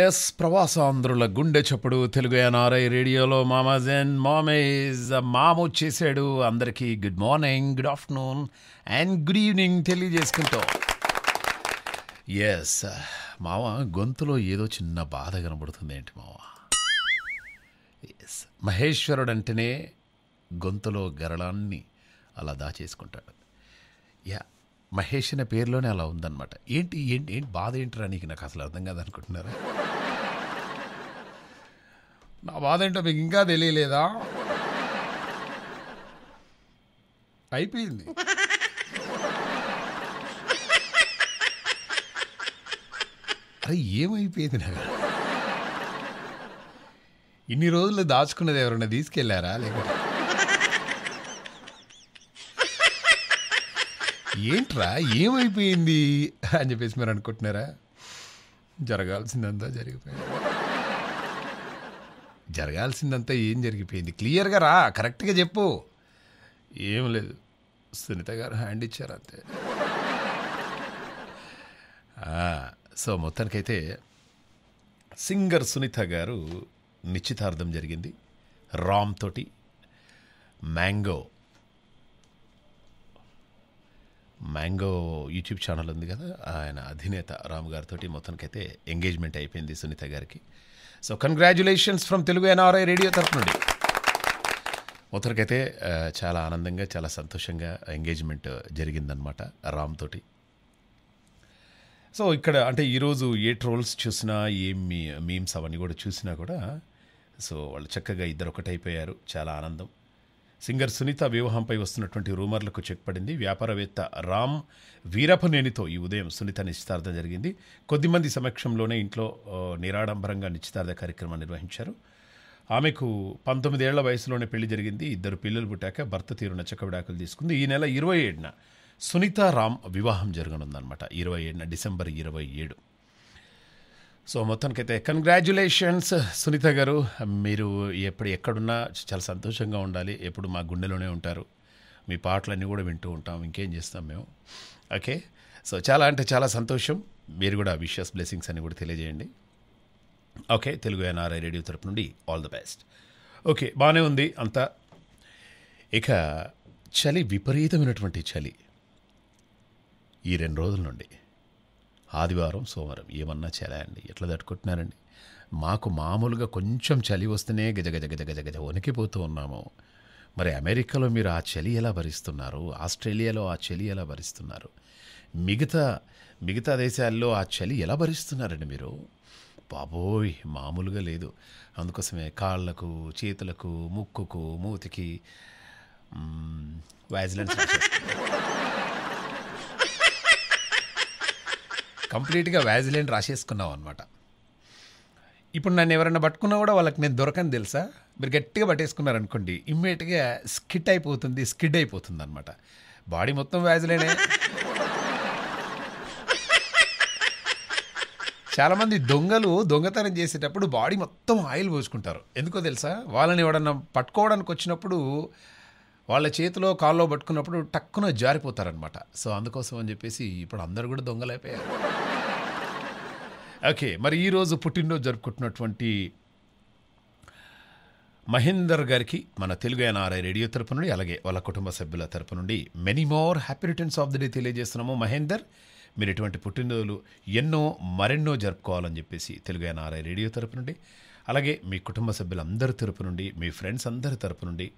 Yes ప్రవాస ప్రవాసాంధ్రుల గుండె చప్పుడు తెలుగు ఎన్ఆర్ఐ రేడియోలో మామాజన్ మామేజ్ మామ వచ్చేసాడు అందరికీ good morning good afternoon and good evening తెలియజేసుకుంటాం ఎస్ మామ గొంతులో ఏదో చిన్న బాధ కనబడుతుంది ఏంటి మామ ఎస్ మహేశ్వరుడు అంటేనే గొంతులో గరళాన్ని అలా దాచేసుకుంటాడు యా మహేష్ అనే పేరులోనే అలా ఉందన్నమాట ఏంటి ఏంటి ఏంటి బాధ ఏంటరా నీకు నాకు అసలు అర్థం కాదనుకుంటున్నారా నా బాధ ఏంటో మీకు ఇంకా తెలియలేదా అయిపోయింది అరే ఏమైపోయింది నాకు ఇన్ని రోజులు దాచుకున్నది ఎవరైనా తీసుకెళ్లారా లేకపోతే ఏంట్రా ఏమైపోయింది అని చెప్పేసి మీరు అనుకుంటున్నారా జరగాల్సిందంతా జరిగిపోయింది జరగాల్సిందంతా ఏం జరిగిపోయింది క్లియర్గా రా కరెక్ట్గా చెప్పు ఏం లేదు సునీత గారు హ్యాండ్ ఇచ్చారు అంతే సో మొత్తానికైతే సింగర్ సునీత గారు నిశ్చితార్థం జరిగింది రామ్ తోటి మ్యాంగో మ్యాంగో యూట్యూబ్ ఛానల్ ఉంది కదా ఆయన అధినేత రామ్ గారితో మొత్తానికైతే ఎంగేజ్మెంట్ అయిపోయింది సునీత గారికి so congratulations from Telugu NRI radio తరఫు నుండి మొత్తానికైతే చాలా ఆనందంగా చాలా సంతోషంగా ఎంగేజ్మెంట్ జరిగిందనమాట రామ్ తోటి సో ఇక్కడ అంటే ఈరోజు ఏ ట్రోల్స్ చూసినా ఏం మీ మీమ్స్ అవన్నీ కూడా చూసినా కూడా సో వాళ్ళు చక్కగా ఇద్దరు ఒకటైపోయారు చాలా ఆనందం సింగర్ సునీత వివాహంపై వస్తున్నటువంటి రూమర్లకు చెక్ పడింది వ్యాపారవేత్త రామ్ వీరపనేనితో ఈ ఉదయం సునీత నిశ్చితార్థం జరిగింది కొద్దిమంది సమక్షంలోనే ఇంట్లో నిరాడంబరంగా నిశ్చితార్థ కార్యక్రమం నిర్వహించారు ఆమెకు పంతొమ్మిదేళ్ల వయసులోనే పెళ్లి జరిగింది ఇద్దరు పిల్లలు పుట్టాక భర్త తీరున చక్కవిడాకులు తీసుకుంది ఈ నెల ఇరవై ఏడున సునీత రామ్ వివాహం జరగనుందనమాట ఇరవై ఏడున డిసెంబర్ ఇరవై ఏడు సో మొత్తానికైతే కంగ్రాచులేషన్స్ సునీత గారు మీరు ఎప్పుడు ఎక్కడున్నా చాలా సంతోషంగా ఉండాలి ఎప్పుడు మా గుండెలోనే ఉంటారు మీ పాటలన్నీ కూడా వింటూ ఉంటాం ఇంకేం చేస్తాం మేము ఓకే సో చాలా అంటే చాలా సంతోషం మీరు కూడా విషయస్ బ్లెస్సింగ్స్ అని కూడా తెలియజేయండి ఓకే తెలుగు ఎన్ఆర్ఐ రేడియో తరపు నుండి ఆల్ ద బెస్ట్ ఓకే బాగానే ఉంది అంతా ఇక చలి విపరీతమైనటువంటి చలి ఈ రెండు రోజుల నుండి ఆదివారం సోమవారం ఏమన్నా చలా అండి ఎట్లా తట్టుకుంటున్నారండి మాకు మామూలుగా కొంచెం చలి వస్తేనే గజ గజ గజ గజ గజ వణికిపోతూ ఉన్నాము మరి అమెరికాలో మీరు ఆ చలి ఎలా భరిస్తున్నారు ఆస్ట్రేలియాలో ఆ చలి ఎలా భరిస్తున్నారు మిగతా మిగతా దేశాల్లో ఆ చలి ఎలా భరిస్తున్నారండి మీరు బాబోయ్ మామూలుగా లేదు అందుకోసమే కాళ్ళకు చేతులకు ముక్కుకు మూతికి వ్యాజిలెన్స్ కంప్లీట్గా వ్యాజిలైన్ రాసేసుకున్నాం అనమాట ఇప్పుడు నన్ను ఎవరైనా పట్టుకున్నా కూడా వాళ్ళకి నేను దొరకని తెలుసా మీరు గట్టిగా పట్టేసుకున్నారనుకోండి ఇమ్మీడియట్గా స్కిట్ అయిపోతుంది స్కిడ్ అయిపోతుంది అనమాట బాడీ మొత్తం వ్యాజిలేనే చాలామంది దొంగలు దొంగతనం చేసేటప్పుడు బాడీ మొత్తం ఆయిల్ పోసుకుంటారు ఎందుకో తెలుసా వాళ్ళని ఎవడన్నా పట్టుకోవడానికి వచ్చినప్పుడు వాళ్ళ చేతిలో కాల్లో పట్టుకున్నప్పుడు టక్కున జారిపోతారనమాట సో అందుకోసం అని చెప్పేసి ఇప్పుడు అందరు కూడా దొంగలైపోయారు ఓకే మరి ఈరోజు పుట్టినరోజు జరుపుకుంటున్నటువంటి మహేందర్ గారికి మన తెలుగు ఎన్ఆర్ఐ రేడియో తరపు నుండి అలాగే వాళ్ళ కుటుంబ సభ్యుల తరపు నుండి many more happy returns of the day తెలియజేస్తున్నాము మహేందర్ మీరు ఇటువంటి పుట్టినరోజులు ఎన్నో మరెన్నో జరుపుకోవాలని చెప్పేసి తెలుగు ఎన్ఆర్ఐ రేడియో తరపు నుండి అలాగే మీ కుటుంబ సభ్యులందరి తరపు నుండి మీ ఫ్రెండ్స్ అందరి తరపు నుండి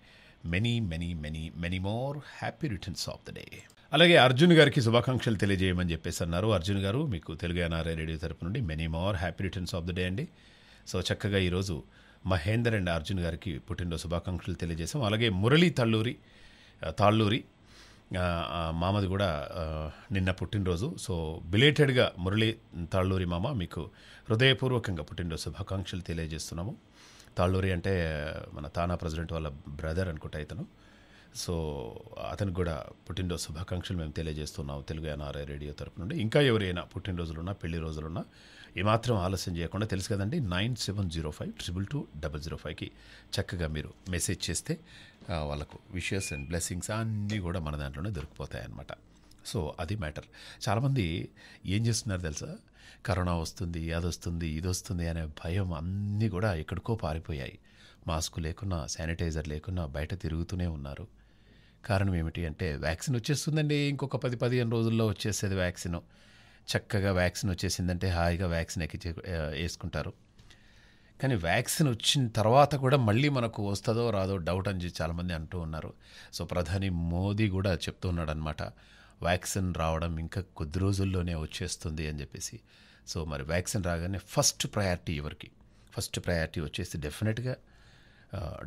many many many many more happy returns of the day అలాగే అర్జున్ గారికి శుభాకాంక్షలు తెలియజేయమని చెప్పేసి అన్నారు అర్జున్ గారు మీకు తెలుగు ఎన్ఆర్ఐ రేడియో తరపు నుండి many more happy returns of the day అండి సో చక్కగా ఈరోజు మహేందర్ అండ్ అర్జున్ గారికి పుట్టినరోజు శుభాకాంక్షలు తెలియజేసాం అలాగే మురళీ తల్లూరి తాళ్ళూరి మామది కూడా నిన్న పుట్టినరోజు సో బిలేటెడ్గా మురళీ తాళ్ళూరి మామ మీకు హృదయపూర్వకంగా పుట్టినరోజు శుభాకాంక్షలు తెలియజేస్తున్నాము తాళ్ళూరి అంటే మన తానా ప్రెసిడెంట్ వాళ్ళ బ్రదర్ అనుకుంటా ఇతను సో అతనికి కూడా పుట్టినరోజు శుభాకాంక్షలు మేము తెలియజేస్తున్నాం తెలుగు ఎన్ఆర్ఐ రేడియో తరపు నుండి ఇంకా ఎవరైనా పుట్టినరోజులున్నా పెళ్లి రోజులున్నా ఏమాత్రం ఆలస్యం చేయకుండా తెలుసు కదండి nine seven zero five triple two double zero ఫైవ్కి చక్కగా మీరు మెసేజ్ చేస్తే వాళ్ళకు విషయస్ అండ్ బ్లెస్సింగ్స్ అన్నీ కూడా మన దాంట్లోనే దొరికిపోతాయన్నమాట సో అది మ్యాటర్ చాలామంది ఏం చేస్తున్నారు తెలుసా కరోనా వస్తుంది అది వస్తుంది ఇది వస్తుంది అనే భయం అన్నీ కూడా ఎక్కడికో పారిపోయాయి మాస్క్ లేకున్నా శానిటైజర్ లేకున్నా బయట తిరుగుతూనే ఉన్నారు కారణం ఏమిటి అంటే వ్యాక్సిన్ వచ్చేస్తుందండి ఇంకొక పది పదిహేను రోజుల్లో వచ్చేసేది వ్యాక్సిన్ చక్కగా వ్యాక్సిన్ వచ్చేసిందంటే హాయిగా వ్యాక్సిన్ ఎక్కి వేసుకుంటారు కానీ వ్యాక్సిన్ వచ్చిన తర్వాత కూడా మళ్ళీ మనకు వస్తుందో రాదో డౌట్ అని చాలామంది అంటూ ఉన్నారు సో ప్రధాని మోదీ కూడా చెప్తూ ఉన్నాడు అనమాట వ్యాక్సిన్ రావడం ఇంకా కొద్ది రోజుల్లోనే వచ్చేస్తుంది అని చెప్పేసి సో మరి వ్యాక్సిన్ రాగానే ఫస్ట్ ప్రయారిటీ ఎవరికి ఫస్ట్ ప్రయారిటీ వచ్చేసి డెఫినెట్గా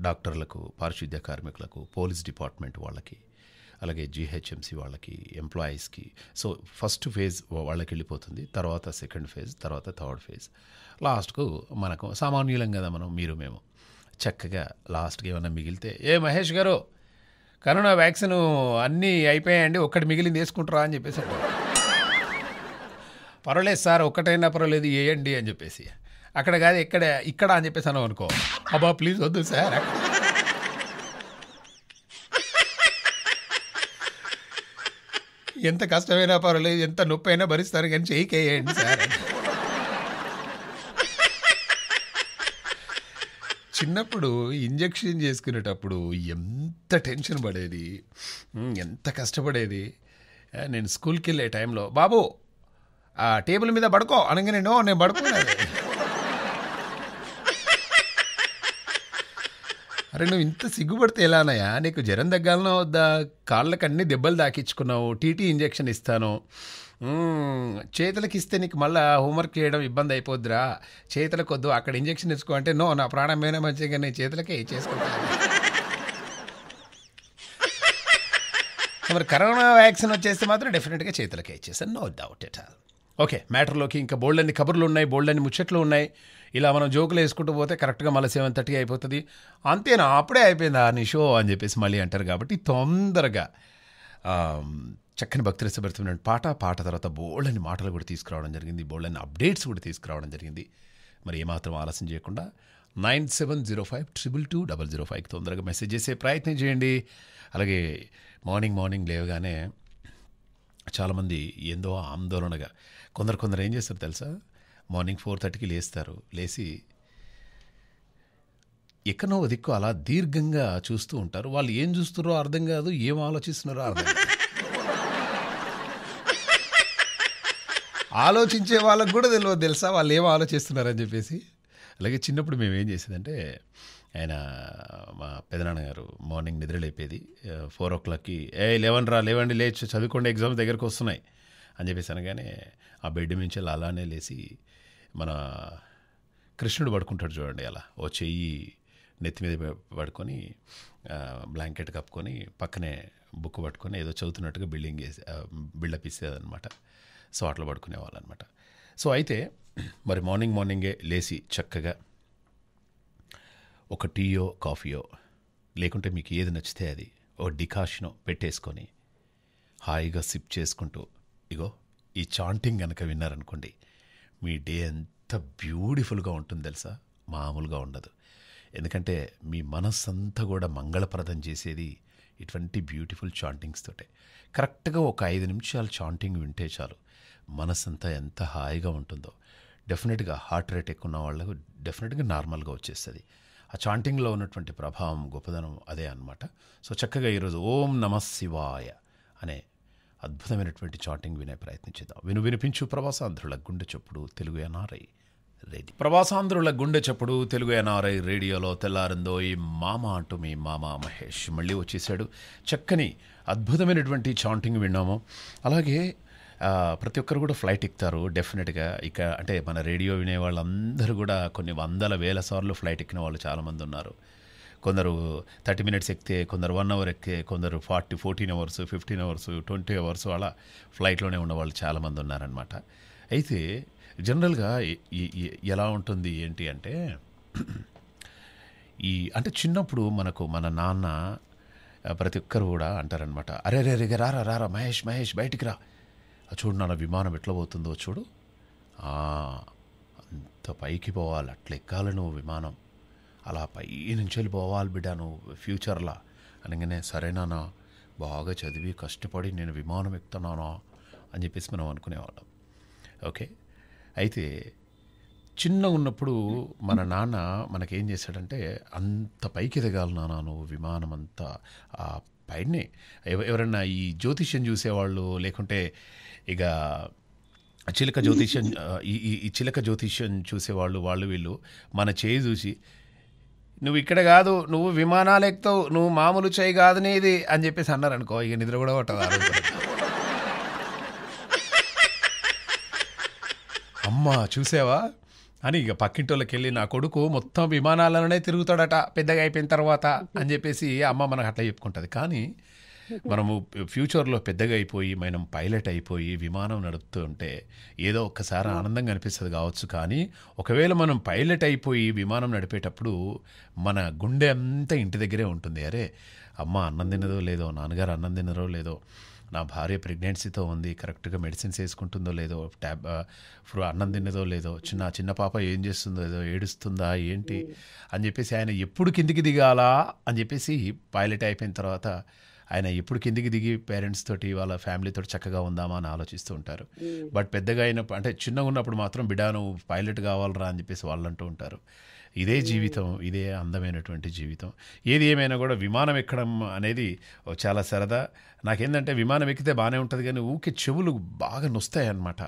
డాక్టర్లకు పారిశుద్ధ్య కార్మికులకు పోలీస్ డిపార్ట్మెంట్ వాళ్ళకి అలాగే జిహెచ్ఎంసీ వాళ్ళకి ఎంప్లాయీస్కి సో ఫస్ట్ ఫేజ్ వాళ్ళకి వెళ్ళిపోతుంది తర్వాత సెకండ్ ఫేజ్ తర్వాత థర్డ్ ఫేజ్ లాస్ట్కు మనకు సామాన్యులం కదా మనం మీరు మేము చక్కగా లాస్ట్కి ఏమైనా మిగిలితే ఏ మహేష్ గారు కరోనా వ్యాక్సిన్ అన్నీ అయిపోయాయండి ఒక్కటి మిగిలింది వేసుకుంటారా అని చెప్పేసి పర్వాలేదు సార్ ఒక్కటైనా పర్వాలేదు వేయండి అని చెప్పేసి అక్కడ కాదు ఇక్కడ ఇక్కడ అని చెప్పేసి అన్నావు అనుకో అబ్బా ప్లీజ్ వద్దు సార్ ఎంత కష్టమైనా పర్వాలేదు ఎంత నొప్పి అయినా భరిస్తారు కానీ చేయికేయండి సార్ చిన్నప్పుడు ఇంజక్షన్ చేసుకునేటప్పుడు ఎంత టెన్షన్ పడేది ఎంత కష్టపడేది నేను స్కూల్కి వెళ్ళే టైంలో బాబు ఆ టేబుల్ మీద పడుకో అనగా నేను నేను పడుకున్నాను అరే నువ్వు ఇంత సిగ్గుపడితే ఎలానయా నీకు జ్వరం దగ్గాలనో వద్దా కాళ్ళకి అన్ని దెబ్బలు దాకించుకున్నావు టీటీ ఇంజెక్షన్ ఇస్తాను చేతులకి ఇస్తే నీకు మళ్ళీ హోంవర్క్ చేయడం ఇబ్బంది అయిపోద్దిరా చేతులకు వద్దు అక్కడ ఇంజెక్షన్ ఇచ్చుకో అంటే నో నా ప్రాణమైనా మంచిగా నేను చేతులకే చేసుకుంటాను మరి కరోనా వ్యాక్సిన్ వచ్చేస్తే మాత్రం డెఫినెట్గా చేతులకే ఇచ్చేసాను no doubt at all okay మ్యాటర్లోకి ఇంకా బోల్డ్ అన్ని కబుర్లు ఉన్నాయి బోల్డ్ అన్ని ముచ్చట్లు ఉన్నాయి ఇలా మనం జోకులు వేసుకుంటూ పోతే కరెక్ట్గా మళ్ళీ సెవెన్ థర్టీ అయిపోతుంది అంతేనా అప్పుడే అయిపోయింది ఆ షో అని చెప్పేసి మళ్ళీ అంటారు కాబట్టి తొందరగా చక్కని భక్తి రసపెడుతున్న పాట పాట తర్వాత బోళ్ళని మాటలు కూడా తీసుకురావడం జరిగింది బోళ్ళని అప్డేట్స్ కూడా తీసుకురావడం జరిగింది మరి ఏమాత్రం ఆలస్యం చేయకుండా nine seven zero five triple two double zero ఫైవ్కి తొందరగా మెసేజ్ చేసే ప్రయత్నం చేయండి అలాగే మార్నింగ్ మార్నింగ్ లేవగానే చాలామంది ఏందో ఆందోళనగా కొందరు కొందరు ఏం చేస్తారు తెలుసా మార్నింగ్ ఫోర్ థర్టీకి లేస్తారు లేచి ఎక్కనో దిక్కు అలా దీర్ఘంగా చూస్తూ ఉంటారు వాళ్ళు ఏం చూస్తున్నారో అర్థం కాదు ఏం ఆలోచిస్తున్నారో అర్థం ఆలోచించే వాళ్ళకు కూడా తెలియదు తెలుసా వాళ్ళు ఏం ఆలోచిస్తున్నారని చెప్పేసి అలాగే చిన్నప్పుడు మేము ఏం చేసేదంటే ఆయన మా పెదనాన్నగారు మార్నింగ్ నిద్ర లేపేది ఫోర్ ఓ క్లాక్కి ఏ లెవెన్ రా లెవెన్ లేచి చదువుకోండి ఎగ్జామ్స్ దగ్గరకు వస్తున్నాయి అని చెప్పేసి అనగానే ఆ బెడ్ నుంచి అలానే లేచి మన కృష్ణుడు పడుకుంటాడు చూడండి అలా ఓ చెయ్యి నెత్తి మీద పడుకొని బ్లాంకెట్ కప్పుకొని పక్కనే బుక్ పట్టుకొని ఏదో చదువుతున్నట్టుగా బిల్డింగ్ చేసి బిల్డప్ ఇసేదనమాట సో అట్లా వాళ్ళు అనమాట సో అయితే మరి మార్నింగ్ మార్నింగే లేచి చక్కగా ఒక టీయో కాఫీయో లేకుంటే మీకు ఏది నచ్చితే అది ఓ డికాషనో పెట్టేసుకొని హాయిగా సిప్ చేసుకుంటూ ఇగో ఈ చాంటింగ్ కనుక విన్నారనుకోండి మీ డే ఎంత బ్యూటిఫుల్గా ఉంటుంది తెలుసా మామూలుగా ఉండదు ఎందుకంటే మీ మనస్సంతా కూడా మంగళప్రదం చేసేది ఇటువంటి బ్యూటిఫుల్ చాంటింగ్స్ తోటే కరెక్ట్గా ఒక ఐదు నిమిషాలు చాంటింగ్ వింటే చాలు మనసంతా ఎంత హాయిగా ఉంటుందో డెఫినెట్గా హార్ట్ రేట్ ఎక్కువ ఉన్న వాళ్ళకు డెఫినెట్గా నార్మల్గా వచ్చేస్తుంది ఆ చాంటింగ్లో ఉన్నటువంటి ప్రభావం గొప్పదనం అదే అనమాట సో చక్కగా ఈరోజు ఓం నమ శివాయ అనే అద్భుతమైనటువంటి చాటింగ్ వినే ప్రయత్నించిద్దాం విను వినిపించు ప్రవాసాంధ్రుల గుండె చప్పుడు తెలుగు ఎన్ఆర్ఐ రేడియో ప్రవాసాంధ్రుల గుండె చప్పుడు తెలుగు ఎన్ఆర్ఐ రేడియోలో తెల్లారిందో ఈ మామ అంటూ మీ మామ మహేష్ మళ్ళీ వచ్చేసాడు చక్కని అద్భుతమైనటువంటి చాంటింగ్ విన్నాము అలాగే ప్రతి ఒక్కరు కూడా ఫ్లైట్ ఎక్కుతారు డెఫినెట్గా ఇక అంటే మన రేడియో వినే వాళ్ళందరూ కూడా కొన్ని వందల వేల సార్లు ఫ్లైట్ ఎక్కిన వాళ్ళు చాలామంది ఉన్నారు కొందరు థర్టీ మినిట్స్ ఎక్కితే కొందరు వన్ అవర్ ఎక్కితే కొందరు forty fourteen hours fifteen hours twenty hours అలా ఫ్లైట్లోనే ఉన్నవాళ్ళు చాలామంది ఉన్నారనమాట అయితే జనరల్గా ఎలా ఉంటుంది ఏంటి అంటే ఈ అంటే చిన్నప్పుడు మనకు మన నాన్న ప్రతి ఒక్కరు కూడా అంటారనమాట అరే రే రే రారా రారా మహేష్ మహేష్ బయటికి రా చూడు నాన్న విమానం ఎట్లా పోతుందో చూడు అంత పైకి పోవాలి అట్లా ఎక్కాలి నువ్వు విమానం అలా పై నుంచి వెళ్ళిపోవాలి బిడ్డ నువ్వు ఫ్యూచర్లా అనగానే సరేనానా బాగా చదివి కష్టపడి నేను విమానం ఎక్కుతున్నానా అని చెప్పేసి మనం అనుకునేవాళ్ళం ఓకే అయితే చిన్న ఉన్నప్పుడు మన నాన్న మనకేం చేశాడంటే అంత పైకి ఎదగాలి నానా నువ్వు విమానం అంతా ఆ పైనే ఎవరైనా ఈ జ్యోతిష్యం చూసేవాళ్ళు లేకుంటే ఇక చిలక జ్యోతిష్యం ఈ చిలక జ్యోతిష్యం చూసేవాళ్ళు వాళ్ళు వీళ్ళు మన చేయి చూసి నువ్వు ఇక్కడ కాదు నువ్వు విమానాలు ఎక్కుతావు నువ్వు మామూలు చేయి కాదనేది అని చెప్పేసి అన్నారు అనుకో ఇక నిద్ర కూడా పట్టదు అమ్మ చూసావా అని ఇక పక్కింటోళ్ళకి వెళ్ళి నా కొడుకు మొత్తం విమానాలలోనే తిరుగుతాడట పెద్దగా అయిపోయిన తర్వాత అని చెప్పేసి అమ్మ మనకు అట్లా చెప్పుకుంటుంది కానీ మనము ఫ్యూచర్లో పెద్దగా అయిపోయి మనం పైలట్ అయిపోయి విమానం నడుపుతూ ఉంటే ఏదో ఒక్కసారి ఆనందంగా అనిపిస్తుంది కావచ్చు కానీ ఒకవేళ మనం పైలట్ అయిపోయి విమానం నడిపేటప్పుడు మన గుండె అంతా ఇంటి దగ్గరే ఉంటుంది అరే అమ్మ అన్నం తినదో లేదో నాన్నగారు అన్నం తినరో లేదో నా భార్య ప్రెగ్నెన్సీతో ఉంది కరెక్ట్గా మెడిసిన్స్ వేసుకుంటుందో లేదో ట్యాబ్ ఫ్రూ అన్నం తిన్నదో లేదో చిన్న చిన్న పాప ఏం చేస్తుందో ఏదో ఏడుస్తుందా ఏంటి అని చెప్పేసి ఆయన ఎప్పుడు కిందికి దిగాలా అని చెప్పేసి పైలట్ అయిపోయిన తర్వాత ఆయన ఎప్పుడు కిందికి దిగి పేరెంట్స్ తోటి వాళ్ళ ఫ్యామిలీతో చక్కగా ఉందామా అని ఆలోచిస్తూ ఉంటారు బట్ పెద్దగా అయినప్పుడు అంటే చిన్నగా ఉన్నప్పుడు మాత్రం బిడా పైలట్ కావాలరా అని చెప్పేసి వాళ్ళు అంటూ ఉంటారు ఇదే జీవితం ఇదే అందమైనటువంటి జీవితం ఏది ఏమైనా కూడా విమానం ఎక్కడం అనేది చాలా సరదా నాకేంటంటే విమానం ఎక్కితే బాగానే ఉంటుంది కానీ ఊకే చెవులు బాగా నొస్తాయన్నమాట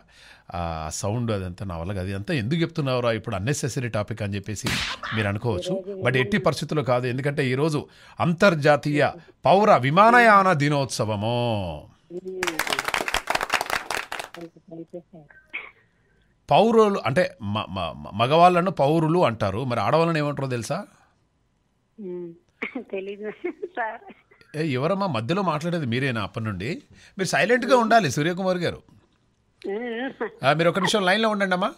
ఆ సౌండ్ అదంతా నా వల్ల అది అంతా ఎందుకు చెప్తున్నారు ఇప్పుడు అన్నెసెసరీ టాపిక్ అని చెప్పేసి మీరు అనుకోవచ్చు బట్ ఎట్టి పరిస్థితుల్లో కాదు ఎందుకంటే ఈరోజు అంతర్జాతీయ పౌర విమానయాన దినోత్సవము పౌరులు అంటే మగవాళ్ళను పౌరులు అంటారు మరి ఆడవాళ్ళని ఏమంటారో తెలుసా ఎవరమ్మా మధ్యలో మాట్లాడేది మీరేనా అప్పటి నుండి మీరు సైలెంట్గా ఉండాలి సూర్యకుమార్ గారు మీరు ఒక నిమిషం లైన్లో ఉండండి అమ్మా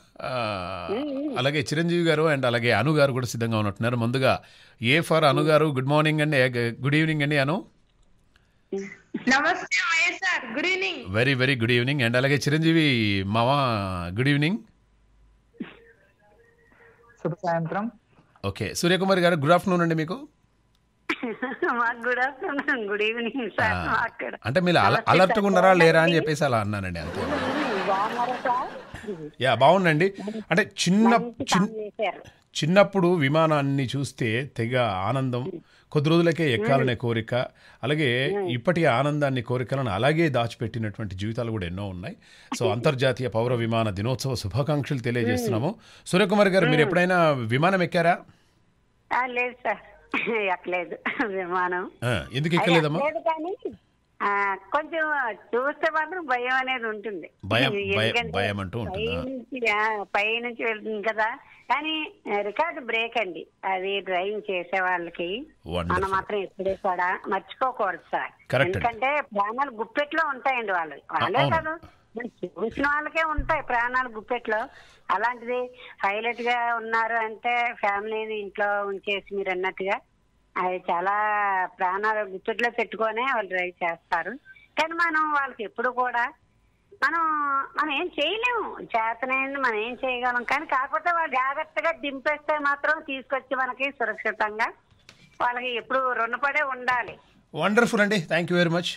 అలాగే చిరంజీవి గారు అండ్ అలాగే అను గారు కూడా సిద్ధంగా ఉన్నట్టున్నారు ముందుగా ఏ for Anu garu good morning అండి గుడ్ ఈవినింగ్ అండి అను నమస్తే sir good evening very very good evening and అలాగే చిరంజీవి మావా గుడ్ ఈవినింగ్ శుభ సాయంత్రం ఓకే సూర్యకుమార్ గారు గుడ్ ఆఫ్టర్నూన్ అండి మీకు ah. అంటే మీరు అలర్ట్గా ఉన్నారా లేరా అని చెప్పేసి అలా అన్నానండి అంతే యా బాగుందండి అంటే చిన్న చిన్నప్పుడు విమానాన్ని చూస్తే తెగ ఆనందం కొద్ది రోజులకే ఎక్కాలనే కోరిక అలాగే ఇప్పటి ఆనందాన్ని కోరికలను అలాగే దాచిపెట్టినటువంటి జీవితాలు కూడా ఎన్నో ఉన్నాయి సో అంతర్జాతీయ పౌర విమాన దినోత్సవ శుభాకాంక్షలు తెలియజేస్తున్నాము సూర్యకుమార్ గారు మీరు ఎప్పుడైనా విమానం ఎక్కారా లేదు సార్ ఎక్కలేదు విమానం ఎందుకు ఎక్కలేదమ్మా కొంచెం చూస్తే మాత్రం భయం అనేది ఉంటుంది భయం అంటూ పై నుంచి వెళ్తుంది కదా కానీ రికార్డ్ బ్రేక్ అండి అది డ్రైవింగ్ చేసే వాళ్ళకి మనం మాత్రం ఎప్పుడే కూడా మర్చిపోకూడదు సార్ ఎందుకంటే ప్రాణాలు గుప్పెట్లో ఉంటాయండి వాళ్ళు వాళ్ళే కాదు చూసిన వాళ్ళకే ఉంటాయి ప్రాణాలు గుప్పెట్లో అలాంటిది హైలైట్ గా ఉన్నారు అంటే ఫ్యామిలీని ఇంట్లో ఉంచేసి మీరు అన్నట్టుగా అది చాలా ప్రాణాలు గుర్తుట్లో పెట్టుకొనే వాళ్ళు డ్రైవ్ చేస్తారు కానీ మనం వాళ్ళకి ఎప్పుడు కూడా మనం మనం ఏం చేయలేము చేతనైంది మనం ఏం చేయగలం కానీ కాకపోతే వాళ్ళు జాగ్రత్తగా దింపేస్తే మాత్రం తీసుకొచ్చి మనకి సురక్షితంగా వాళ్ళకి ఎప్పుడు రుణపడే ఉండాలి వండర్ఫుల్ అండి థ్యాంక్ యూ వెరీ మచ్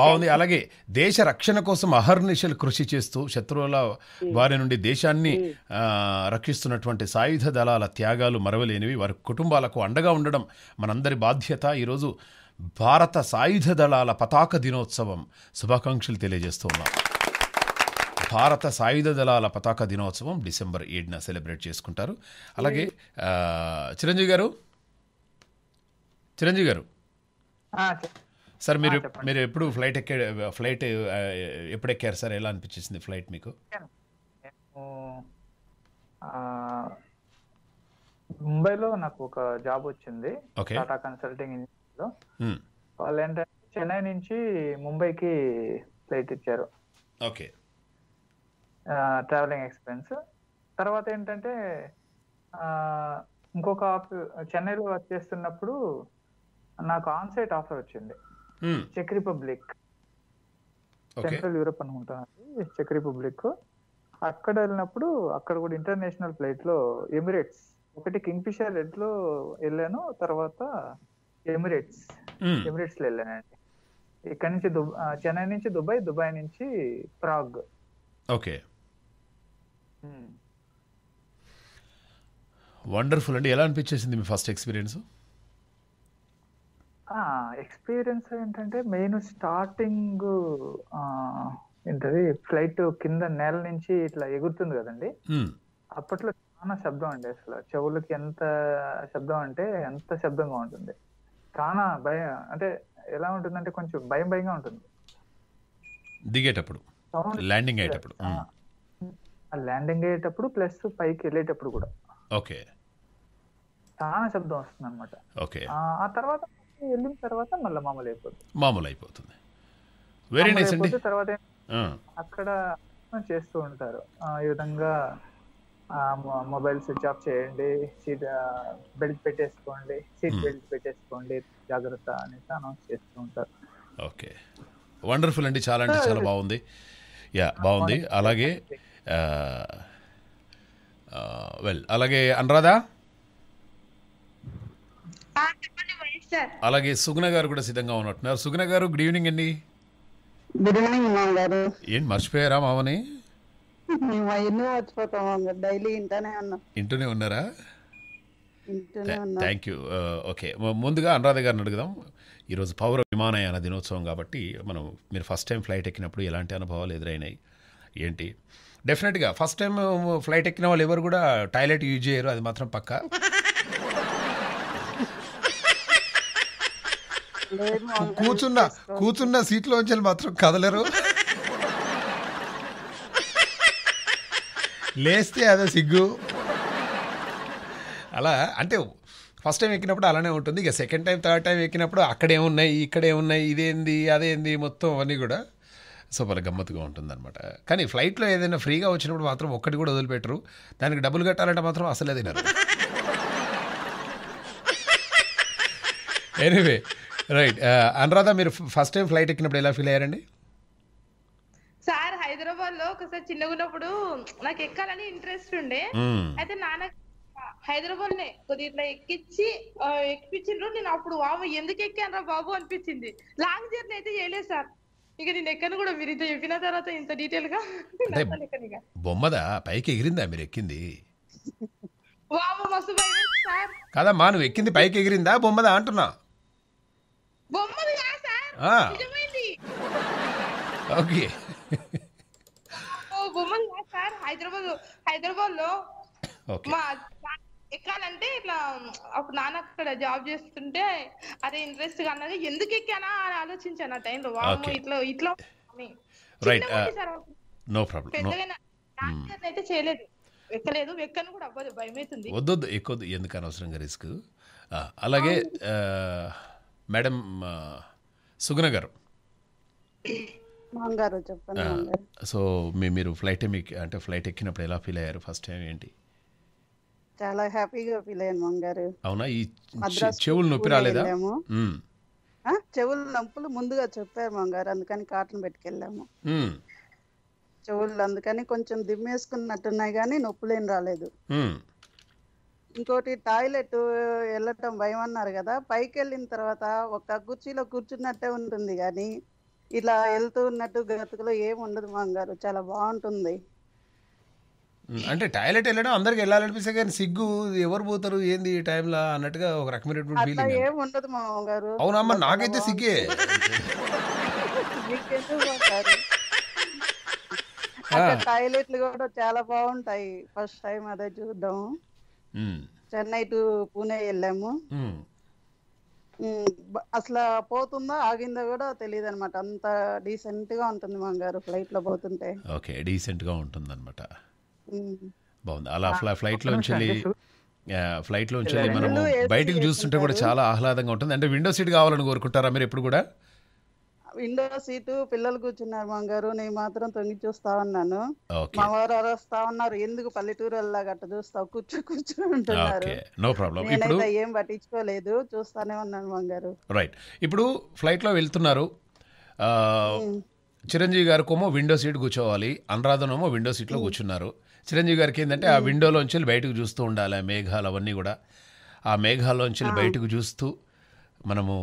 బాగుంది అలాగే దేశ రక్షణ కోసం అహర్నిశలు కృషి చేస్తూ శత్రువుల hmm. వారి నుండి దేశాన్ని hmm. రక్షిస్తున్నటువంటి సాయుధ దళాల త్యాగాలు మరవలేనివి వారి కుటుంబాలకు అండగా ఉండడం మనందరి బాధ్యత ఈరోజు భారత సాయుధ దళాల పతాక దినోత్సవం శుభాకాంక్షలు తెలియజేస్తూ ఉన్నాం భారత సాయుధ దళాల పతాక దినోత్సవం డిసెంబర్ ఏడున సెలబ్రేట్ చేసుకుంటారు అలాగే hmm. చిరంజీవి గారు చిరంజీవి గారు సార్ మీరు మీరు ఎప్పుడు ఫ్లైట్ ఎక్కే ఫ్లైట్ ఎప్పుడు ఎక్కారు సార్ ఎలా అనిపించేసింది ఫ్లైట్ మీకు ముంబైలో నాకు ఒక జాబ్ వచ్చింది టాటా కన్సల్టింగ్ లో వాళ్ళు ఏంటంటే చెన్నై నుంచి ముంబైకి ఫ్లైట్ ఇచ్చారు ఓకే ట్రావెలింగ్ ఎక్స్పెన్స్ తర్వాత ఏంటంటే ఇంకొక చెన్నైలో వర్క్ చేస్తున్నప్పుడు నాకు ఆన్సైట్ ఆఫర్ వచ్చింది చెక్ రిపబ్లిక్ సెంట్రల్ యూరప్ అనుకుంటాను చెక్ రిపబ్లిక్ అక్కడ వెళ్ళినప్పుడు అక్కడ కూడా ఇంటర్నేషనల్ ఫ్లైట్ లో ఎమిరేట్స్ ఒకటి కింగ్ ఫిషర్ రెడ్ లో వెళ్ళాను తర్వాత ఎమిరేట్స్ ఎమిరేట్స్ hmm. లో వెళ్ళానండి ఇక్కడ నుంచి చెన్నై నుంచి దుబాయ్ దుబాయ్ నుంచి ప్రాగ్ ఓకే వండర్ఫుల్ hmm. అండి ఎలా అనిపించేసింది మీ ఫస్ట్ ఎక్స్పీరియన్స్ ఎక్స్పీరియన్స్ ఏంటంటే మెయిన్ స్టార్టింగ్ ఏంటది ఫ్లైట్ కింద నేల నుంచి ఇట్లా ఎగురుతుంది కదండి అప్పట్లో చాలా శబ్దం అండి అసలు చెవులకి ఎంత శబ్దం అంటే ఎంత శబ్దంగా ఉంటుంది చాలా భయం అంటే ఎలా ఉంటుందంటే కొంచెం భయం భయంగా ఉంటుంది దిగేటప్పుడు ల్యాండింగ్ అయ్యేటప్పుడు ల్యాండింగ్ అయ్యేటప్పుడు ప్లస్ పైకి వెళ్ళేటప్పుడు కూడా ఓకే చాలా శబ్దం వస్తుంది అనమాట ఆ తర్వాత వెళ్ళిన తర్వాత మళ్ళీ మామూలు అయిపోతుంది మామూలు అయిపోతుంది వెరీ నైస్ అండి తర్వాత అక్కడ చేస్తూ ఉంటారు ఈ విధంగా మొబైల్ స్విచ్ ఆఫ్ చేయండి సీట్ బెల్ట్ పెట్టేసుకోండి సీట్ hmm. బెల్ట్ పెట్టేసుకోండి జాగ్రత్త అనేసి అనౌన్స్ చేస్తూ ఉంటారు ఓకే వండర్ఫుల్ అండి చాలా అంటే చాలా బాగుంది యా బాగుంది అలాగే వెల్ అలాగే అనురాధా అలాగే సుగుణ గారు కూడా సిద్ధంగా ఉన్నట్టున్నారు సుగుణ గారు గుడ్ ఈవినింగ్ అండి గుడ్ ఈవినింగ్ గారు ఏంటి మర్చిపోయారా మామని ఇంటూనే ఉన్నారా థ్యాంక్ యూ ఓకే ముందుగా అనురాధ గారిని అడుగుదాం ఈరోజు పౌర విమానయాన దినోత్సవం కాబట్టి మనం మీరు ఫస్ట్ టైం ఫ్లైట్ ఎక్కినప్పుడు ఎలాంటి అనుభవాలు ఎదురైనాయి ఏంటి డెఫినెట్గా ఫస్ట్ టైం ఫ్లైట్ ఎక్కిన వాళ్ళు ఎవరు కూడా టాయిలెట్ యూజ్ చేయరు అది మాత్రం పక్క కూర్చున్న కూర్చున్న సీట్లోంచి మాత్రం కదలరు లేస్తే అదే సిగ్గు అలా అంటే ఫస్ట్ టైం ఎక్కినప్పుడు అలానే ఉంటుంది ఇక సెకండ్ టైం థర్డ్ టైం ఎక్కినప్పుడు అక్కడే ఉన్నాయి ఇక్కడే ఉన్నాయి ఇదేంది అదేంది మొత్తం అవన్నీ కూడా సో వాళ్ళ గమ్మత్తుగా అనమాట కానీ ఫ్లైట్లో ఏదైనా ఫ్రీగా వచ్చినప్పుడు మాత్రం ఒక్కటి కూడా వదిలిపెట్టరు దానికి డబ్బులు కట్టాలంటే మాత్రం అసలే తినరు ఎనివే రైట్ uh, అనురాధ మీరు ఫస్ట్ టైం ఫ్లైట్ ఎక్కినప్పుడు ఎలా ఫీల్ అయ్యారండి సార్ హైదరాబాద్ లో ఒకసారి చిన్నగా ఉన్నప్పుడు నాకు ఎక్కాలని ఇంట్రెస్ట్ ఉండే hmm. అయితే నాన్న హైదరాబాద్ నే కొద్ది ఇట్లా ఎక్కించి ఎక్కిపించిండ్రు నేను అప్పుడు బాబు ఎందుకు ఎక్కాను రా బాబు అనిపించింది లాంగ్ జర్నీ అయితే చేయలేదు సార్ ఇక నేను ఎక్కను కూడా మీరు ఇంత చెప్పిన తర్వాత ఇంత డీటెయిల్ గా బొమ్మదా పైకి ఎగిరిందా మీరు ఎక్కింది కదా మా నువ్వు ఎక్కింది పైకి ఎగిరిందా బొమ్మదా అంటున్నా సార్ ఓకే ఓ బొమ్మలు కాదు సార్ హైదరాబాద్ హైదరాబాద్ లో మా ఎక్కాలంటే ఇట్లా ఒక నాన్న అక్కడ జాబ్ చేస్తుంటే అదే ఇంట్రెస్ట్ గా అన్నది ఎందుకు ఎక్కానా అని ఆలోచించాను ఆ టైంలో వాళ్ళు ఇట్లా ఇట్లా రైట్ నో ప్రాబ్లం అయితే చేయలేదు ఎక్కలేదు ఎక్కను కూడా అవ్వదు భయం అవుతుంది వద్దు వద్దు ఎక్కువ ఎందుకు అనవసరంగా రిస్క్ అలాగే మేడం సుగుణ గారు సో మీరు ఫ్లైట్ అంటే ఫ్లైట్ ఎక్కినప్పుడు ఎలా ఫీల్ అయ్యారు ఫస్ట్ టైం ఏంటి చాలా హ్యాపీగా ఫీల్ అయ్యాను మంగారు అవునా ఈ చెవులు నొప్పి రాలేదా చెవులు నొప్పులు ముందుగా చెప్పారు మంగారు అందుకని కాటన్ పెట్టుకెళ్ళాము చెవులు అందుకని కొంచెం దిమ్మేసుకున్నట్టున్నాయి కానీ నొప్పులేం రాలేదు ఇంకోటి టాయిలెట్ వెళ్ళటం భయం అన్నారు కదా పైకి వెళ్ళిన తర్వాత ఒక కుర్చీలో కూర్చున్నట్టే ఉంటుంది కానీ ఇలా వెళ్తూ ఉన్నట్టు గతుకులో ఏం ఉండదు మాంగారు చాలా బాగుంటుంది అంటే టాయిలెట్ వెళ్ళడం అందరికి వెళ్ళాలనిపిస్తే కానీ సిగ్గు ఎవరు పోతారు ఏంది ఈ టైంలో అన్నట్టుగా ఒక రకమైనటువంటి ఫీలింగ్ ఏం ఉండదు మామగారు అవునమ్మా నాకైతే సిగ్గే టాయిలెట్లు కూడా చాలా బాగుంటాయి ఫస్ట్ టైం అదే చూద్దాం చెన్నై టు పూణే వెళ్ళాము అసలు పోతుందా ఆగిందా కూడా తెలియదు అనమాట అంత డీసెంట్ గా ఉంటుంది గారు ఫ్లైట్ లో పోతుంటే ఓకే డీసెంట్ గా ఉంటుంది అనమాట బాగుంది అలా ఫ్లైట్ లోంచి ఫ్లైట్ లోంచి మనం బయటకు చూస్తుంటే కూడా చాలా ఆహ్లాదంగా ఉంటుంది అంటే విండో సీట్ కావాలని కోరుకుంటారా మీరు ఎప్పుడు కూడా విండో సీటు పిల్లలు కూర్చున్నారు మాంగారు నేను మాత్రం తొంగి చూస్తా ఉన్నాను మా వారు అరస్తా ఉన్నారు ఎందుకు పల్లెటూరు వెళ్ళాక చూస్తావు కూర్చో కూర్చో ఉంటున్నారు నో ప్రాబ్లం ఏం పట్టించుకోలేదు చూస్తానే ఉన్నాను మాంగారు రైట్ ఇప్పుడు ఫ్లైట్ లో వెళ్తున్నారు చిరంజీవి గారికేమో విండో సీట్ కూర్చోవాలి అనురాధనేమో విండో సీట్లో కూర్చున్నారు చిరంజీవి గారికి ఏంటంటే ఆ విండోలోంచి బయటకు చూస్తూ ఉండాలి ఆ మేఘాలు అవన్నీ కూడా ఆ మేఘాలోంచి బయటకు చూస్తూ మనము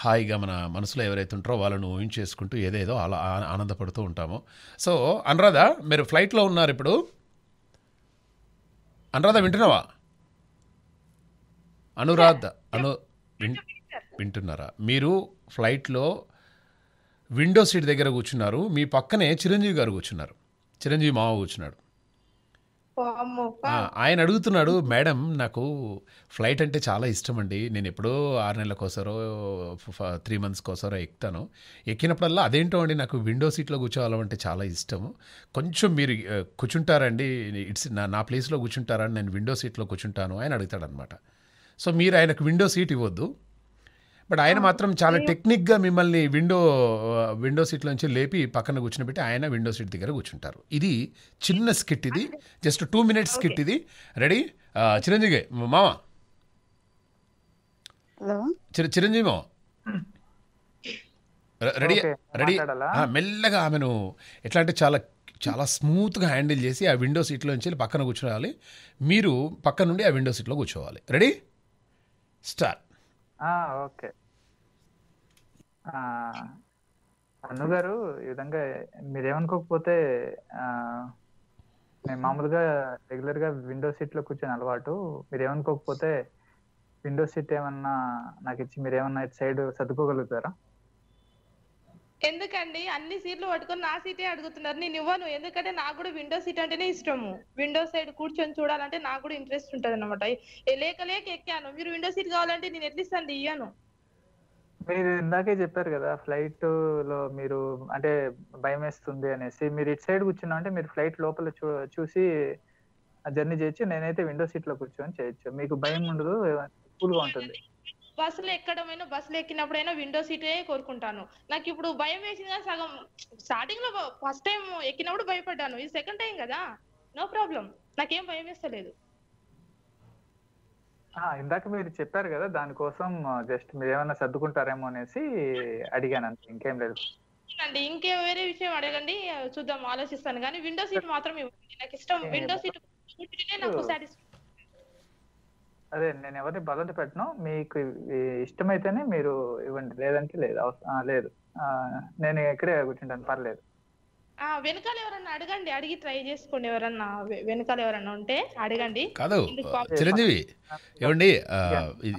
హాయిగా మన మనసులో ఎవరైతే ఉంటారో వాళ్ళను ఊహించేసుకుంటూ ఏదేదో అలా ఆనందపడుతూ ఉంటాము సో అనురాధ మీరు ఫ్లైట్లో ఉన్నారు ఇప్పుడు అనురాధ వింటున్నావా అనురాధ అను వింటున్నారా మీరు ఫ్లైట్లో విండో సీట్ దగ్గర కూర్చున్నారు మీ పక్కనే చిరంజీవి గారు కూర్చున్నారు చిరంజీవి మావ కూర్చున్నాడు ఆయన అడుగుతున్నాడు మేడం నాకు ఫ్లైట్ అంటే చాలా ఇష్టం అండి నేను ఎప్పుడో ఆరు నెలల నెలలకోసారో త్రీ మంత్స్ కోసారో ఎక్కుతాను ఎక్కినప్పుడల్లా అదేంటో అండి నాకు విండో సీట్లో కూర్చోవాలంటే చాలా ఇష్టము కొంచెం మీరు కూర్చుంటారండి ఇట్స్ నా నా ప్లేస్లో కూర్చుంటారని నేను విండో సీట్లో కూర్చుంటాను ఆయన అడుగుతాడనమాట సో మీరు ఆయనకు విండో సీట్ ఇవ్వద్దు బట్ ఆయన మాత్రం చాలా టెక్నిక్ గా మిమ్మల్ని విండో విండో నుంచి లేపి పక్కన కూర్చుని ఆయన విండో సీట్ దగ్గర కూర్చుంటారు ఇది చిన్న స్కిట్ ఇది జస్ట్ టూ మినిట్స్ స్కిట్ ఇది రెడీ చిరంజీవి మామ చిరంజీవి మామ రెడీ రెడీ మెల్లగా ఆమెను ఎట్లా అంటే చాలా చాలా స్మూత్గా హ్యాండిల్ చేసి ఆ విండో సీట్లోంచి పక్కన కూర్చోవాలి మీరు పక్కన నుండి ఆ విండో సీట్లో కూర్చోవాలి రెడీ స్టార్ట్ ఓకే అన్ను గారు ఈ విధంగా మీరేమనుకోకపోతే మేము మామూలుగా రెగ్యులర్ గా విండో సీట్ లో కూర్చొని అలవాటు మీరేమనుకోకపోతే విండో సీట్ ఏమన్నా నాకు ఇచ్చి మీరేమన్నా ఇటు సైడ్ సర్దుకోగలుగుతారా ఎందుకండి అన్ని సీట్లు పట్టుకొని నా సీటే అడుగుతున్నారు నేను ఇవ్వను ఎందుకంటే నాకు కూడా విండో సీట్ అంటేనే ఇష్టము విండో సైడ్ కూర్చొని చూడాలంటే నాకు కూడా ఇంట్రెస్ట్ ఉంటది అనమాట లేక లేక ఎక్కాను మీరు విండో సీట్ కావాలంటే నేను ఇస్తాను ఇయ్యను మీరు ఇందాకే చెప్పారు కదా ఫ్లైట్ లో మీరు అంటే భయం వేస్తుంది అనేసి మీరు ఇటు సైడ్ కూర్చున్నా అంటే మీరు ఫ్లైట్ లోపల చూసి జర్నీ చేయొచ్చు నేనైతే విండో సీట్ లో కూర్చొని చేయొచ్చు మీకు భయం ఉండదు కూల్ గా ఉంటుంది బస్సులు ఎక్కడమైనా బస్సులు ఎక్కినప్పుడైనా విండో సీటే కోరుకుంటాను నాకు ఇప్పుడు భయం వేసిన సగం స్టార్టింగ్ లో ఫస్ట్ టైం ఎక్కినప్పుడు భయపడ్డాను ఇది సెకండ్ టైం కదా నో ప్రాబ్లం నాకేం భయం వేస్తలేదు ఇందాక మీరు చెప్పారు కదా దానికోసం జస్ట్ మీరు ఏమైనా సర్దుకుంటారేమో అనేసి అడిగాను అంత ఇంకేం లేదు అండి ఇంకే వేరే విషయం అడగండి చూద్దాం ఆలోచిస్తాను కానీ విండో సీట్ మాత్రం ఇవ్వండి నాకు ఇష్టం విండో సీట్ నాకు అదే నేను ఎవరిని బలవంత పెట్టను మీకు ఇష్టమైతేనే మీరు ఇవ్వండి లేదంటే లేదు లేదు నేను ఎక్కడే కూర్చుంటాను పర్లేదు ఆ వెనకాల ఎవరన్నా అడగండి అడిగి ట్రై చేసుకోండి ఎవరన్నా వెనకాల ఎవరన్నా ఉంటే అడగండి కాదు చిరంజీవి ఏమండి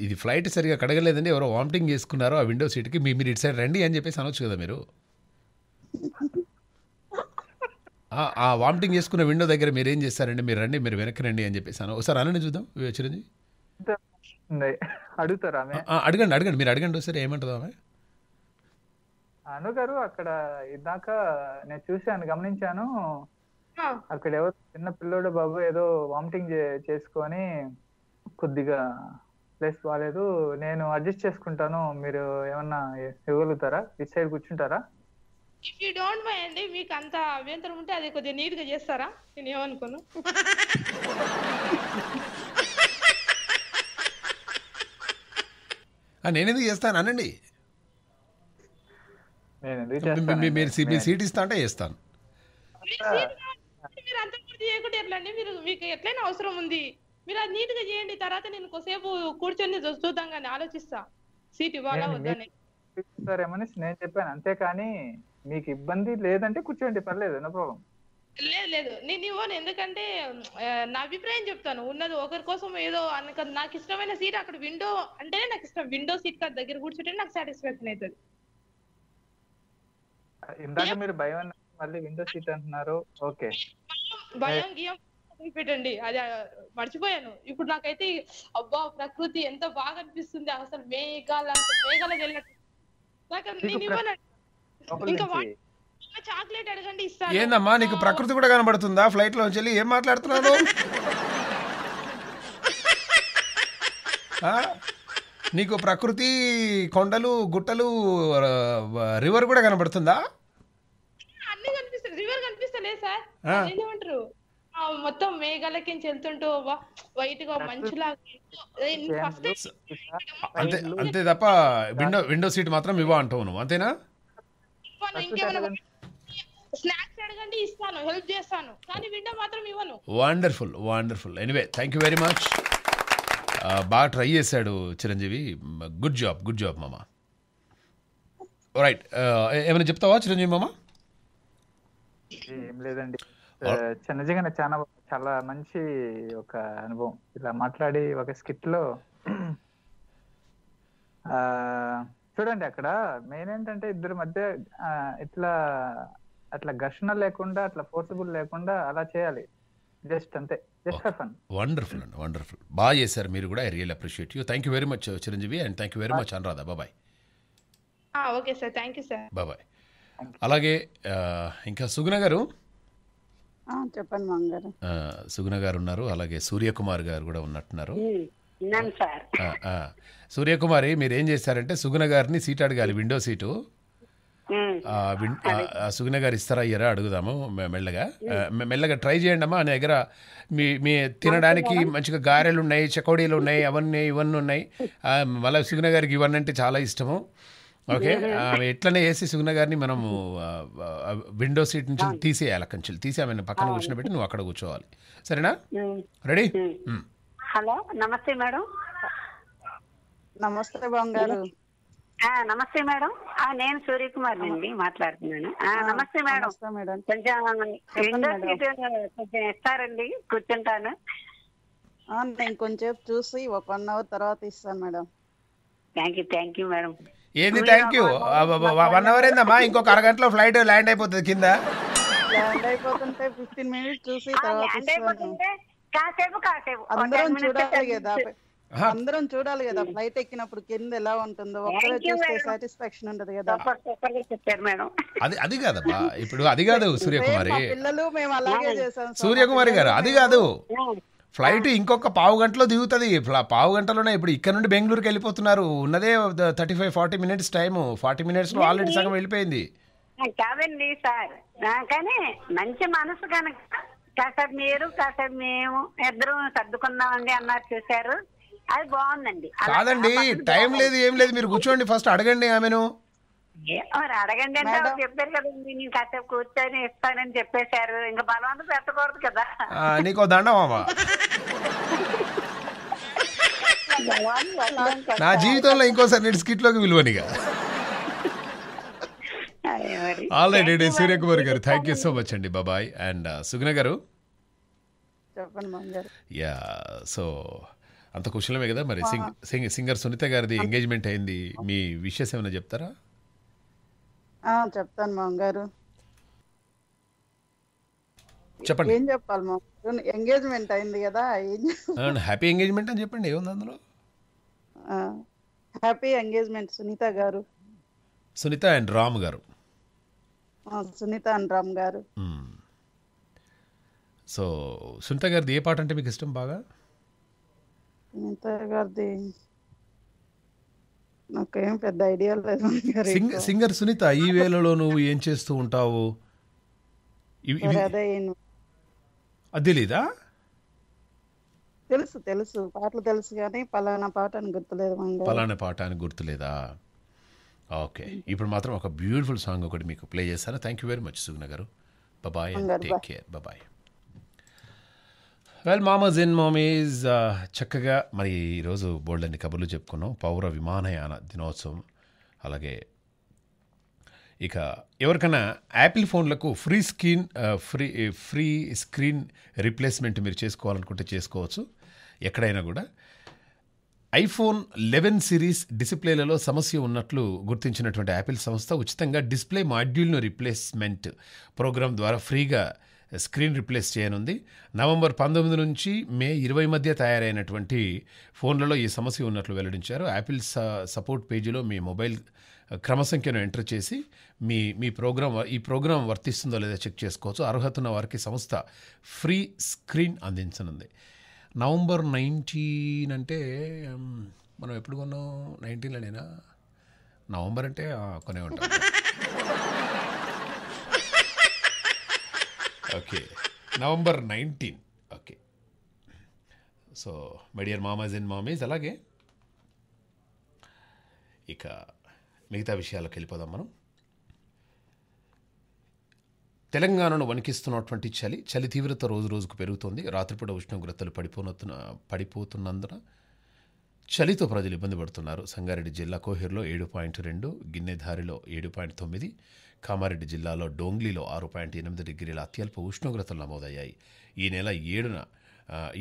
ఇది ఫ్లైట్ సరిగా కడగలేదండి ఎవరో వామిటింగ్ చేసుకున్నారో ఆ విండో సీట్ కి మీరు ఇటు సైడ్ రండి అని చెప్పేసి అనొచ్చు కదా మీరు ఆ వామిటింగ్ చేసుకున్న విండో దగ్గర మీరు ఏం చేస్తారండి మీరు రండి మీరు వెనక్కి రండి అని చెప్పేసి అను ఒకసారి అనండి చూద్దాం చిరంజీవి అడుగుతారా అడగండి అడగండి మీరు అడగండి ఒకసారి ఏమంటుందా ఆమె అను గారు అక్కడ ఇందాక నేను చూశాను గమనించాను అక్కడ ఎవరు చిన్న పిల్లోడు బాబు ఏదో వామిటింగ్ చేసుకొని కొద్దిగా ప్లేస్ బాగాలేదు నేను అడ్జస్ట్ చేసుకుంటాను మీరు ఏమన్నా ఇవ్వగలుగుతారా ఇస్ సైడ్ కూర్చుంటారా ఇఫ్ యూ డోంట్ అండి మీకు అంత అభ్యంతరం ఉంటే అది కొద్దిగా నీట్ గా చేస్తారా నేను ఏమనుకోను నేను ఎందుకు చేస్తాను అనండి మీరు మీరు సీట్ ఇస్తా అంటే చేస్తాను మీరు చేయకుండా మీరు మీకు ఎట్లయినా అవసరం ఉంది మీరు అది నీట్ గా చేయండి తర్వాత నేను కొసేపు కూర్చొని చూద్దాం కానీ ఆలోచిస్తా సీట్ ఇవ్వాలా వద్దని సరేమని నేను చెప్పాను అంతేకాని మీకు ఇబ్బంది లేదంటే కూర్చోండి పర్లేదు నో ప్రాబ్లం లేదు లేదు నేను ఇవ్వను ఎందుకంటే నా అభిప్రాయం చెప్తాను ఉన్నది ఒకరి కోసం ఏదో అనుక నాకు ఇష్టమైన సీట్ అక్కడ విండో అంటేనే నాకు ఇష్టం విండో సీట్ కాదు దగ్గర కూర్చుంటే నాకు సాటిస్ఫాక్షన్ అవుతుంది ఇందాక మీరు భయం అన్నారు మళ్ళీ విండో సీట్ అంటున్నారు ఓకే భయం గీయం పెట్టండి అది మర్చిపోయాను ఇప్పుడు నాకైతే అబ్బా ప్రకృతి ఎంత బాగా అనిపిస్తుంది అసలు మేఘాల మేఘాల చాక్లెట్ ఏందమ్మా నీకు ప్రకృతి కూడా కనబడుతుందా ఫ్లైట్ లో వెళ్ళి ఏం మాట్లాడుతున్నాను నీకు ప్రకృతి కొండలు గుట్టలు రివర్ కూడా కనబడుతుందా అన్ని కనిపిస్తుంది రివర్ కనిపిస్తలే సార్ ఏమంటారు మొత్తం మేఘాల కింద వెళ్తుంటూ వైట్ గా మంచులాగా అంతే అంతే తప్ప విండో విండో సీట్ మాత్రం ఇవ్వ అంటావు నువ్వు అంతేనా స్నాక్స్ అడగండి ఇస్తాను హెల్ప్ చేస్తాను కానీ విండో మాత్రం ఇవ్వను wonderful wonderful anyway thank you very much బాగా ట్రై చేశాడు Chiranjeevi good job good job మామ రైట్ ఏమైనా చెప్తావా చిరంజీవి మామ ఏం లేదండి చిన్నజీగా చాలా చాలా మంచి ఒక అనుభవం ఇలా మాట్లాడి ఒక స్కిట్ లో చూడండి అక్కడ మెయిన్ ఏంటంటే ఇద్దరి మధ్య ఇట్లా అట్లా ఘర్షణ లేకుండా అట్లా ఫోర్సిబుల్ లేకుండా అలా చేయాలి జస్ట్ అంతే వండర్ఫుల్ అండి వండర్ఫుల్ బాగా చేశారు మీరు కూడా I real appreciate you thank you very much Chiranjeevi and thank you very much Anuradha bye bye okay sir thank you sir bye bye అలాగే ఇంకా సుగుణ గారు చెప్పండి సుగుణ గారు ఉన్నారు అలాగే సూర్యకుమార్ గారు కూడా ఉన్నట్టున్నారు సూర్యకుమారి మీరు ఏం చేశారంటే సుగుణ గారిని సీట్ అడగాలి విండో సీటు సుగుణ గారు ఇస్తారా అయ్యారా అడుగుదాము మెల్లగా మెల్లగా ట్రై చేయండి అమ్మా నా దగ్గర మీ మీ తినడానికి మంచిగా గారెలు ఉన్నాయి చకోడీలు ఉన్నాయి అవన్నీ ఇవన్నీ ఉన్నాయి మళ్ళీ సుగుణ గారికి ఇవన్నీ అంటే చాలా ఇష్టము ఓకే ఎట్లనే వేసి సుగుణ గారిని మనము విండో సీట్ నుంచి తీసేయాలి అక్కడి నుంచి తీసి ఆమె పక్కన కూర్చుని నువ్వు అక్కడ కూర్చోవాలి సరేనా రెడీ హలో నమస్తే మేడం నమస్తే బాంగారు నమస్తే మేడం నేను కుమార్ అండి మాట్లాడుతున్నాను నమస్తే మేడం కొంచెం కొంచెం ఇస్తారండి కూర్చుంటాను నేను కొంచెం చూసి ఒక వన్ అవర్ తర్వాత ఇస్తాను madam thank you thank you madam ఏంది థ్యాంక్ యూ వన్ అవర్ ఏందమ్మా ఇంకొక అరగంటలో ఫ్లైట్ ల్యాండ్ అయిపోతుంది కింద ల్యాండ్ అయిపోతుంటే ఫిఫ్టీన్ మినిట్స్ చూసి తర్వాత కాసేపు కాసేపు అందరం చూడాలి కదా అందరం చూడాలి కదా ఫ్లైట్ ఎక్కినప్పుడు కింద ఎలా ఉంటుందో ఒక్కరే సాటిస్ఫాక్షన్ ఉండదు కదా చెప్పారు మేడం అది అది కాదమ్మా ఇప్పుడు అది కాదు సూర్యకుమారి పిల్లలు మేము అలాగే చేసాం సూర్యకుమారి గారు అది కాదు ఫ్లైట్ ఇంకొక పావు గంటలో దిగుతుంది పావు గంటలోనే ఇప్పుడు ఇక్కడ నుండి బెంగళూరుకి వెళ్ళిపోతున్నారు ఉన్నదే thirty five forty minutes time forty minutes లో ఆల్రెడీ సగం వెళ్ళిపోయింది కాదండి సార్ కానీ మంచి మనసు కనుక కాసేపు మీరు కాసేపు మేము ఇద్దరం అండి అన్నారు చూశారు అది బాగుందండి కాదండి టైం లేదు ఏం లేదు మీరు కూర్చోండి ఫస్ట్ అడగండి ఆమెను అడగండి అంటే చెప్పారు కదండి నేను కాసేపు కూర్చొని ఇస్తానని చెప్పేశారు ఇంకా బలవంతం పెట్టకూడదు కదా నీకు నీకో దండమామ నా జీవితంలో ఇంకోసారి నేను స్కిట్ లోకి విలువనిగా ఆల్ రైట్ అండి సూర్యకుమార్ గారు థ్యాంక్ యూ సో మచ్ అండి బాబాయ్ అండ్ uh, సుగుణ గారు యా సో అంత కుశలమే కదా మరి సింగ్ సింగర్ సునీత గారిది ఎంగేజ్మెంట్ అయింది మీ విషెస్ ఏమైనా చెప్తారా చెప్తాను మామ గారు చెప్పండి ఏం చెప్పాలి మామ ఎంగేజ్మెంట్ అయింది కదా హ్యాపీ ఎంగేజ్మెంట్ అని చెప్పండి ఏముంది అందులో హ్యాపీ ఎంగేజ్మెంట్ సునీత గారు సునీత అండ్ రామ్ గారు సునీత అండ్ రామ్ గారు సో సునీత గారిది ఏ పాట అంటే మీకు ఇష్టం బాగా వినీత గారిది నాకేం పెద్ద ఐడియా లేదు సింగర్ సునీత ఈ వేళలో నువ్వు ఏం చేస్తూ ఉంటావు అది లేదా తెలుసు తెలుసు పాటలు తెలుసు కానీ పలానా పాట అని గుర్తులేదు పలానా పాట అని గుర్తులేదా ఓకే ఇప్పుడు మాత్రం ఒక బ్యూటిఫుల్ సాంగ్ ఒకటి మీకు ప్లే చేస్తాను thank you very much Sugna garu bye take care bye well మామస్ ఇన్ మోమీజ్ చక్కగా మరి ఈరోజు బోల్డ్ అన్ని కబుర్లు చెప్పుకున్నాం పౌర విమానయాన దినోత్సవం అలాగే ఇక ఎవరికైనా యాపిల్ ఫోన్లకు free screen free free screen replacement మీరు చేసుకోవాలనుకుంటే చేసుకోవచ్చు ఎక్కడైనా కూడా ఐఫోన్ లెవెన్ సిరీస్ డిస్ప్లేలలో సమస్య ఉన్నట్లు గుర్తించినటువంటి యాపిల్ సంస్థ ఉచితంగా డిస్ప్లే మాడ్యూల్ను రీప్లేస్మెంట్ ప్రోగ్రాం ద్వారా ఫ్రీగా స్క్రీన్ రిప్లేస్ చేయనుంది నవంబర్ పంతొమ్మిది నుంచి మే ఇరవై మధ్య తయారైనటువంటి ఫోన్లలో ఈ సమస్య ఉన్నట్లు వెల్లడించారు యాపిల్ సపోర్ట్ పేజీలో మీ మొబైల్ క్రమ సంఖ్యను ఎంటర్ చేసి మీ మీ ప్రోగ్రామ్ ఈ ప్రోగ్రాం వర్తిస్తుందో లేదో చెక్ చేసుకోవచ్చు అర్హత ఉన్న వారికి సంస్థ ఫ్రీ స్క్రీన్ అందించనుంది నవంబర్ నైన్టీన్ అంటే మనం ఎప్పుడు కొన్నాం నైన్టీన్లోనేనా నవంబర్ అంటే కొనే ఉంటాం okay November nineteen okay so my dear మామాజ్ అండ్ మామీస్ అలాగే ఇక మిగతా విషయాలకు వెళ్ళిపోదాం మనం తెలంగాణను వణికిస్తున్నటువంటి చలి చలి తీవ్రత రోజు రోజుకు పెరుగుతోంది రాత్రిపూట ఉష్ణోగ్రతలు పడిపోతున్న పడిపోతున్నందున చలితో ప్రజలు ఇబ్బంది పడుతున్నారు సంగారెడ్డి జిల్లా కోహేరులో ఏడు పాయింట్ రెండు గిన్నెధారిలో ఏడు పాయింట్ తొమ్మిది కామారెడ్డి జిల్లాలో డోంగ్లీలో ఆరు పాయింట్ ఎనిమిది డిగ్రీల అత్యల్ప ఉష్ణోగ్రతలు నమోదయ్యాయి ఈ నెల ఏడున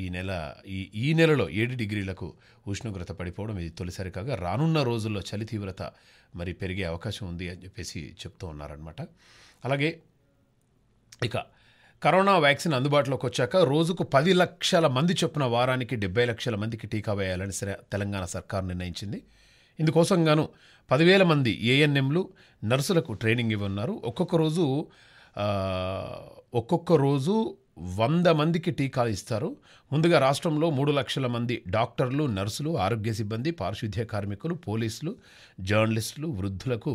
ఈ నెల ఈ ఈ నెలలో ఏడు డిగ్రీలకు ఉష్ణోగ్రత పడిపోవడం ఇది తొలిసారి కాగా రానున్న రోజుల్లో చలి తీవ్రత మరి పెరిగే అవకాశం ఉంది అని చెప్పేసి చెప్తూ ఉన్నారనమాట అలాగే ఇక కరోనా వ్యాక్సిన్ అందుబాటులోకి వచ్చాక రోజుకు పది లక్షల మంది చొప్పున వారానికి డెబ్బై లక్షల మందికి టీకా వేయాలని తెలంగాణ సర్కార్ నిర్ణయించింది ఇందుకోసం గాను పదివేల మంది ఏఎన్ఎంలు నర్సులకు ట్రైనింగ్ ఇవ్వన్నారు ఒక్కొక్క రోజు ఒక్కొక్క రోజు వంద మందికి టీకాలు ఇస్తారు ముందుగా రాష్ట్రంలో మూడు లక్షల మంది డాక్టర్లు నర్సులు ఆరోగ్య సిబ్బంది పారిశుద్ధ్య కార్మికులు పోలీసులు జర్నలిస్టులు వృద్ధులకు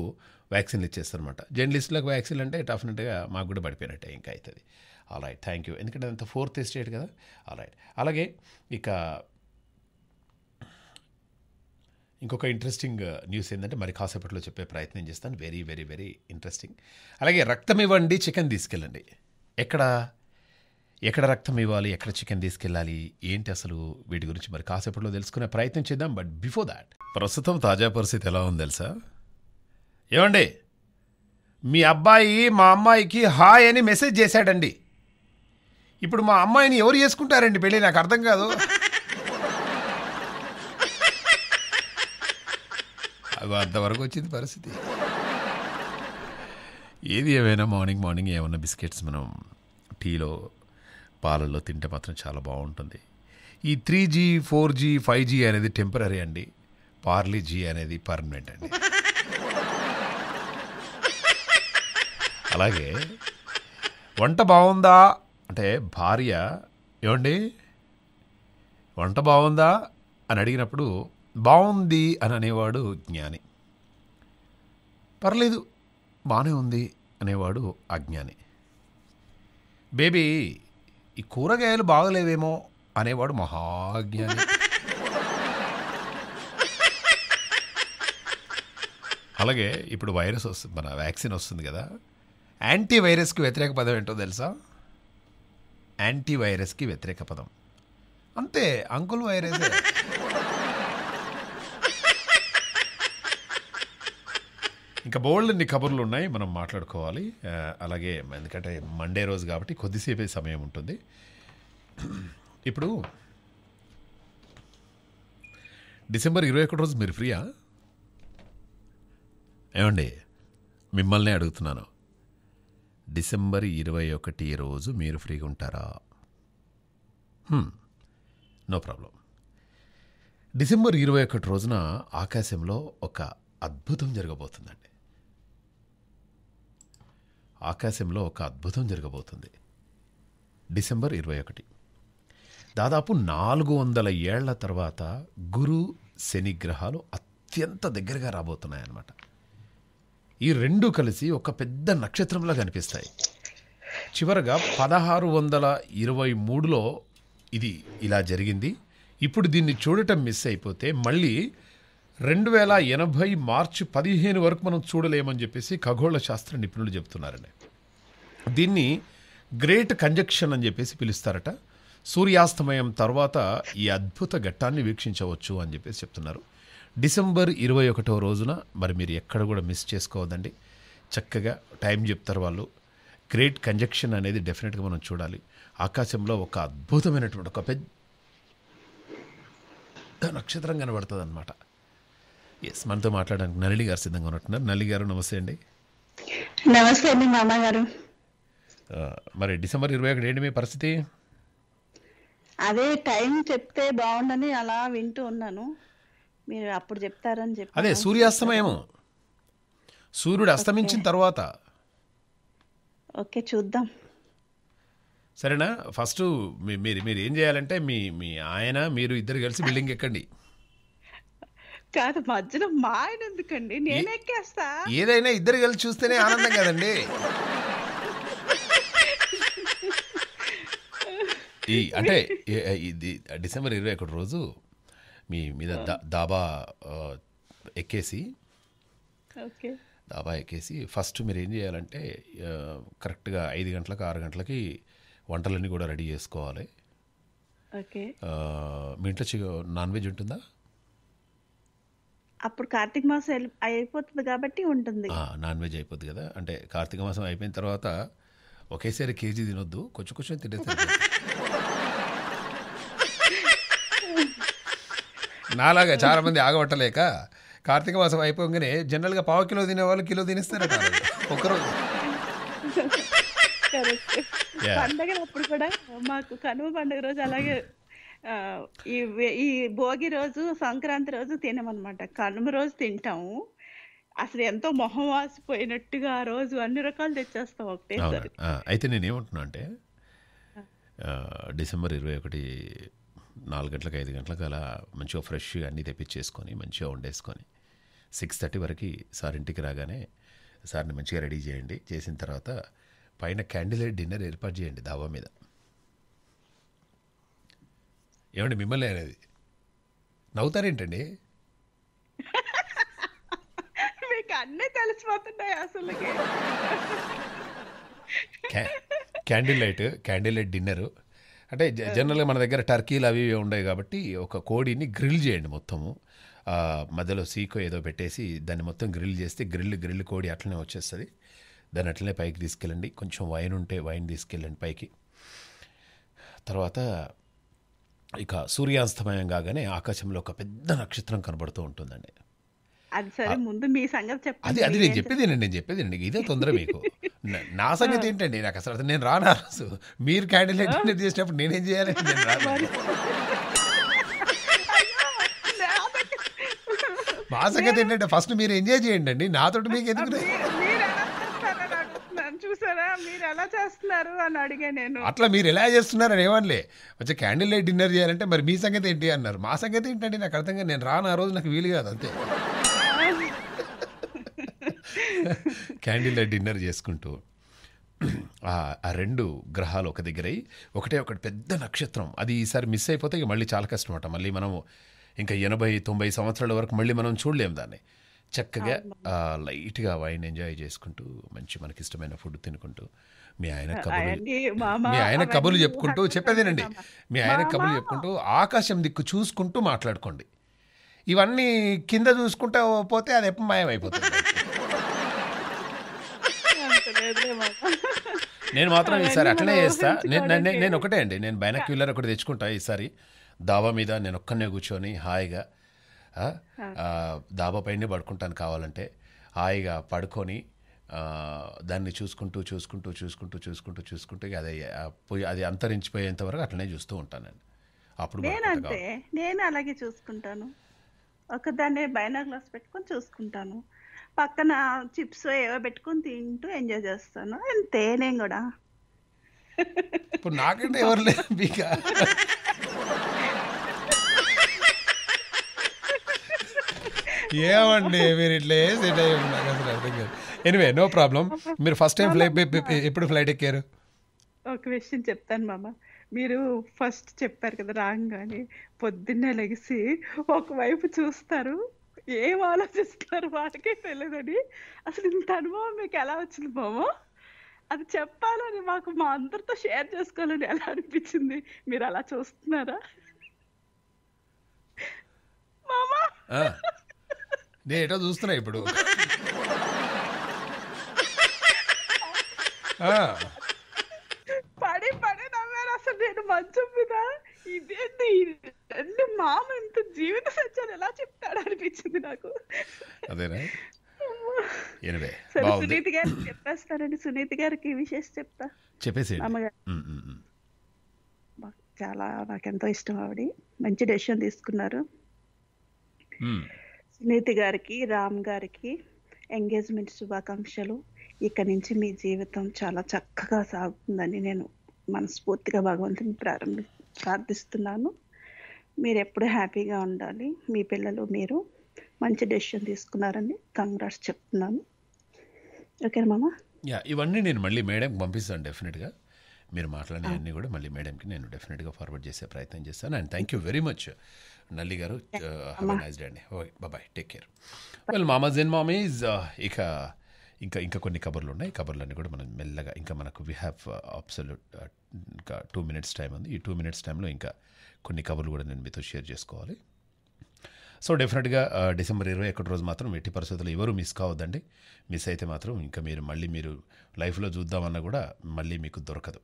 వ్యాక్సిన్లు ఇచ్చేస్తారనమాట జర్నలిస్టులకు వ్యాక్సిన్లు అంటే డెఫినెట్గా మాకు కూడా పడిపోయినట్టే ఇంకా అవుతుంది అలా థ్యాంక్ యూ ఎందుకంటే అంత ఫోర్త్ స్టేట్ కదా అలా అలాగే ఇక ఇంకొక ఇంట్రెస్టింగ్ న్యూస్ ఏంటంటే మరి కాసేపట్లో చెప్పే ప్రయత్నం చేస్తాను వెరీ వెరీ వెరీ ఇంట్రెస్టింగ్ అలాగే రక్తం ఇవ్వండి చికెన్ తీసుకెళ్ళండి ఎక్కడ ఎక్కడ రక్తం ఇవ్వాలి ఎక్కడ చికెన్ తీసుకెళ్ళాలి ఏంటి అసలు వీటి గురించి మరి కాసేపట్లో తెలుసుకునే ప్రయత్నం చేద్దాం బట్ బిఫోర్ దాట్ ప్రస్తుతం తాజా పరిస్థితి ఎలా ఉంది తెలుసా ఏమండి మీ అబ్బాయి మా అమ్మాయికి హాయ్ అని మెసేజ్ చేశాడండి ఇప్పుడు మా అమ్మాయిని ఎవరు చేసుకుంటారండి పెళ్ళి నాకు అర్థం కాదు అంతవరకు వచ్చింది పరిస్థితి ఏది ఏమైనా మార్నింగ్ మార్నింగ్ ఏమైనా బిస్కెట్స్ మనం టీలో పాలల్లో తింటే మాత్రం చాలా బాగుంటుంది ఈ three G four G five G అనేది టెంపరీ అండి పార్లీ జీ అనేది పర్మనెంట్ అండి అలాగే వంట బాగుందా అంటే భార్య ఏమండి వంట బాగుందా అని అడిగినప్పుడు బాగుంది అని అనేవాడు జ్ఞాని పర్లేదు బాగానే ఉంది అనేవాడు అజ్ఞాని బేబీ ఈ కూరగాయలు బాగలేవేమో అనేవాడు మహాజ్ఞాని అలాగే ఇప్పుడు వైరస్ వస్తుంది మన వ్యాక్సిన్ వస్తుంది కదా యాంటీ వైరస్కి వ్యతిరేక పదం ఏంటో తెలుసా యాంటీ వైరస్కి వ్యతిరేక పదం అంతే అంకుల్ వైరస్ ఇంకా బోల్డ్ అన్ని కబుర్లు ఉన్నాయి మనం మాట్లాడుకోవాలి అలాగే ఎందుకంటే మండే రోజు కాబట్టి కొద్దిసేపే సమయం ఉంటుంది ఇప్పుడు డిసెంబర్ ఇరవై ఒకటి రోజు మీరు ఫ్రీయా ఏమండి మిమ్మల్నే అడుగుతున్నాను డిసెంబర్ ఇరవై ఒకటి రోజు మీరు ఫ్రీగా ఉంటారా నో ప్రాబ్లం డిసెంబర్ ఇరవై ఒకటి రోజున ఆకాశంలో ఒక అద్భుతం జరగబోతుందండి ఆకాశంలో ఒక అద్భుతం జరగబోతుంది డిసెంబర్ ఇరవై ఒకటి దాదాపు నాలుగు వందల ఏళ్ల తర్వాత గురు శని గ్రహాలు అత్యంత దగ్గరగా రాబోతున్నాయన్నమాట ఈ రెండు కలిసి ఒక పెద్ద నక్షత్రంలా కనిపిస్తాయి చివరగా పదహారు వందల ఇరవై మూడులో ఇది ఇలా జరిగింది ఇప్పుడు దీన్ని చూడటం మిస్ అయిపోతే మళ్ళీ రెండు వేల ఎనభై మార్చి పదిహేను వరకు మనం చూడలేమని చెప్పేసి ఖగోళ శాస్త్ర నిపుణులు చెబుతున్నారండి దీన్ని గ్రేట్ కంజక్షన్ అని చెప్పేసి పిలుస్తారట సూర్యాస్తమయం తర్వాత ఈ అద్భుత ఘట్టాన్ని వీక్షించవచ్చు అని చెప్పేసి చెప్తున్నారు డిసెంబర్ ఇరవై ఒకటో రోజున మరి మీరు ఎక్కడ కూడా మిస్ చేసుకోవద్దండి చక్కగా టైం చెప్తారు వాళ్ళు గ్రేట్ కంజక్షన్ అనేది డెఫినెట్గా మనం చూడాలి ఆకాశంలో ఒక అద్భుతమైనటువంటి ఒక పెద్ద నక్షత్రం కనబడుతుంది అనమాట ఎస్ మనతో మాట్లాడడానికి నలిని గారు సిద్ధంగా ఉన్నట్టున్నారు నల్లి గారు నమస్తే అండి నమస్తే అండి మామగారు మరి డిసెంబర్ ఇరవై ఒకటి ఏంటి మీ పరిస్థితి అదే టైం చెప్తే బాగుండని అలా వింటూ ఉన్నాను మీరు అప్పుడు చెప్తారని చెప్పి అదే సూర్యాస్తమయము సూర్యుడు అస్తమించిన తర్వాత ఓకే చూద్దాం సరేనా ఫస్ట్ మీరు మీరు ఏం చేయాలంటే మీ మీ ఆయన మీరు ఇద్దరు కలిసి బిల్డింగ్ ఎక్కండి కాదు మధ్యలో మా ఆయన ఎందుకండి నేను ఎక్కేస్తా ఏదైనా ఇద్దరు కలిసి చూస్తేనే ఆనందం కదండి ఈ అంటే డిసెంబర్ ఇరవై ఒకటి రోజు మీ మీద దాబా ఎక్కేసి దాబా ఎక్కేసి ఫస్ట్ మీరు ఏం చేయాలంటే కరెక్ట్గా ఐదు గంటలకు ఆరు గంటలకి వంటలన్నీ కూడా రెడీ చేసుకోవాలి మీ ఇంట్లో నాన్ వెజ్ ఉంటుందా అప్పుడు కార్తీక మాసం అయిపోతుంది కాబట్టి ఉంటుంది నాన్ వెజ్ అయిపోతుంది కదా అంటే కార్తీక మాసం అయిపోయిన తర్వాత ఒకేసారి కేజీ తినొద్దు కొంచెం కొంచెం తినేస్తారు నాలాగా చాలా మంది ఆగబట్టలేక కార్తీక మాసం అయిపోగానే జనరల్గా పావు కిలో తినే వాళ్ళు కిలో తినేస్తారు ఒకరోజు పండగ అప్పుడు కూడా మాకు కనుమ పండుగ రోజు అలాగే ఈ ఈ భోగి రోజు సంక్రాంతి రోజు తినమనమాట కనుమ రోజు తింటాము అసలు ఎంతో మొహం వాసిపోయినట్టుగా ఆ రోజు అన్ని రకాలు తెచ్చేస్తాం ఒకటే అయితే నేనేమంటున్నా అంటే డిసెంబర్ ఇరవై ఒకటి నాలుగు గంటలకు ఐదు గంటలకు అలా మంచిగా ఫ్రెష్గా అన్నీ తెప్పించేసుకొని మంచిగా వండేసుకొని సిక్స్ థర్టీ వరకు సార్ ఇంటికి రాగానే సార్ని మంచిగా రెడీ చేయండి చేసిన తర్వాత పైన క్యాండిల్ లైట్ డిన్నర్ ఏర్పాటు చేయండి దావా మీద ఏమండి మిమ్మల్ని అనేది నవ్వుతారేంటండి అన్నీ కలిసిపోతున్నాయి అసలు candle light candle light dinner అంటే జనరల్గా మన దగ్గర టర్కీలు అవి ఉండవు కాబట్టి ఒక కోడిని గ్రిల్ చేయండి మొత్తము మధ్యలో సీకో ఏదో పెట్టేసి దాన్ని మొత్తం గ్రిల్ చేస్తే గ్రిల్ గ్రిల్ కోడి అట్లనే వచ్చేస్తుంది దాన్ని అట్లనే పైకి తీసుకెళ్ళండి కొంచెం వైన్ ఉంటే వైన్ తీసుకెళ్ళండి పైకి తర్వాత ఇక సూర్యాస్తమయం కాగానే ఆకాశంలో ఒక పెద్ద నక్షత్రం కనబడుతూ ఉంటుందండి అది అది నేను చెప్పేది నేను చెప్పేది అండి ఇదే తొందర మీకు నా సంగతి ఏంటండి నాకు అసలు అసలు నేను రాను అసలు మీరు క్యాండిల్ చేసేటప్పుడు చేసినప్పుడు నేనేం చేయాలి నేను రాను మా సంగతి ఏంటంటే ఫస్ట్ మీరు ఎంజాయ్ చేయండి అండి నాతో మీకు ఎందుకు చూసారా మీరు ఎలా చేస్తున్నారు అని నేను అట్లా మీరు ఎలా చేస్తున్నారని ఏమనిలే వచ్చి క్యాండిల్ లైట్ డిన్నర్ చేయాలంటే మరి మీ సంగతి ఏంటి అన్నారు మా సంగతి ఏంటంటే నాకు అర్థంగా నేను రాను ఆ రోజు నాకు వీలు కాదు అంతే క్యాండిల్ డిన్నర్ చేసుకుంటూ ఆ రెండు గ్రహాలు ఒక దగ్గరై ఒకటే ఒకటి పెద్ద నక్షత్రం అది ఈసారి మిస్ అయిపోతే ఇక మళ్ళీ చాలా కష్టం అట మళ్ళీ మనము ఇంకా ఎనభై తొంభై సంవత్సరాల వరకు మళ్ళీ మనం చూడలేం దాన్ని చక్కగా లైట్గా వైన్ ఎంజాయ్ చేసుకుంటూ మంచి మనకి ఇష్టమైన ఫుడ్ తినుకుంటూ మీ ఆయన కబులు మీ ఆయన కబులు చెప్పుకుంటూ చెప్పేదేనండి మీ ఆయన కబులు చెప్పుకుంటూ ఆకాశం దిక్కు చూసుకుంటూ మాట్లాడుకోండి ఇవన్నీ కింద చూసుకుంటూ పోతే అది ఎప్పుడు మాయమైపోతుంది నేను మాత్రం ఈసారి అట్లనే చేస్తా నేను నేను ఒకటే అండి నేను బైనాక్యులర్ ఒకటి తెచ్చుకుంటా ఈసారి దాబా మీద నేను ఒక్కనే కూర్చొని హాయిగా దాబా పైనే పడుకుంటాను కావాలంటే హాయిగా పడుకొని దాన్ని చూసుకుంటూ చూసుకుంటూ చూసుకుంటూ చూసుకుంటూ చూసుకుంటూ అది అది అంతరించిపోయేంత వరకు అట్లనే చూస్తూ ఉంటానండి అప్పుడు నేను నేను అలాగే చూసుకుంటాను ఒకదాన్ని బైనాగ్లాస్ పెట్టుకొని చూసుకుంటాను పక్కన చిప్స్ ఏవో పెట్టుకుని తింటూ ఎంజాయ్ చేస్తాను అంతే నేను కూడా ఇప్పుడు నాకంటే ఎవరు లేదు ఏమండి మీరు ఇట్లా సెట్ అయ్యి ఉన్నారు అసలు అర్థం కాదు ఎనివే నో ప్రాబ్లం మీరు ఫస్ట్ టైం ఫ్లైట్ ఎప్పుడు ఫ్లైట్ ఎక్కారు ఒక విషయం చెప్తాను మామ మీరు ఫస్ట్ చెప్పారు కదా రాగానే పొద్దున్నే లెగిసి ఒకవైపు చూస్తారు ఏం ఆలోచిస్తారు వాళ్ళకే తెలియదని అసలు ఇంత అనుభవం మీకు ఎలా వచ్చింది బాబు అది చెప్పాలని మాకు మా అందరితో షేర్ చేసుకోవాలని ఎలా అనిపించింది మీరు అలా చూస్తున్నారా మామా నేటో చూస్తున్నా ఇప్పుడు పడి పడి నవ్వారు అసలు నేను మంచు మీద ఇదేంటి అంటే మామ ఇంత జీవిత సత్యాలు ఎలా చెప్తాడు అనిపించింది నాకు అదేనా ఎనివే సునీతి గారు చెప్పేస్తానండి సునీతి గారికి విశేష చెప్తా చెప్పేసి అమ్మగారు చాలా నాకెంతో ఇష్టం ఆవిడ మంచి డెసిషన్ తీసుకున్నారు సునీత్ గారికి రామ్ గారికి ఎంగేజ్మెంట్ శుభాకాంక్షలు ఇక నుంచి మీ జీవితం చాలా చక్కగా సాగుతుందని నేను మనస్ఫూర్తిగా భగవంతుని ప్రారంభి ప్రార్థిస్తున్నాను మీరు ఎప్పుడు హ్యాపీగా ఉండాలి మీ పిల్లలు మీరు మంచి డెసిషన్ తీసుకున్నారని కంగ్రాట్స్ చెప్తున్నాను ఓకేనా మామ యా ఇవన్నీ నేను మళ్ళీ మేడంకి పంపిస్తాను డెఫినెట్గా మీరు మాట్లాడిన అన్నీ కూడా మళ్ళీ మేడంకి నేను డెఫినెట్గా ఫార్వర్డ్ చేసే ప్రయత్నం చేస్తాను and thank you very much Nalli garu have nice day అండి okay bye take care well మామా జెన్ మామీజ్ uh, ఇక ఇంకా ఇంకా కొన్ని కబర్లు ఉన్నాయి కబర్లన్నీ కూడా మనం మెల్లగా ఇంకా మనకు వీ హ్యావ్ అబ్సల్యూట్ ఇంకా టూ మినిట్స్ టైం ఉంది ఈ టూ మినిట్స్ టైంలో ఇంకా కొన్ని కబర్లు కూడా నేను మీతో షేర్ చేసుకోవాలి సో డెఫినెట్గా డిసెంబర్ ఇరవై ఒకటి రోజు మాత్రం ఎట్టి పరిస్థితుల్లో ఎవరు మిస్ కావద్దండి మిస్ అయితే మాత్రం ఇంకా మీరు మళ్ళీ మీరు లైఫ్లో చూద్దామన్నా కూడా మళ్ళీ మీకు దొరకదు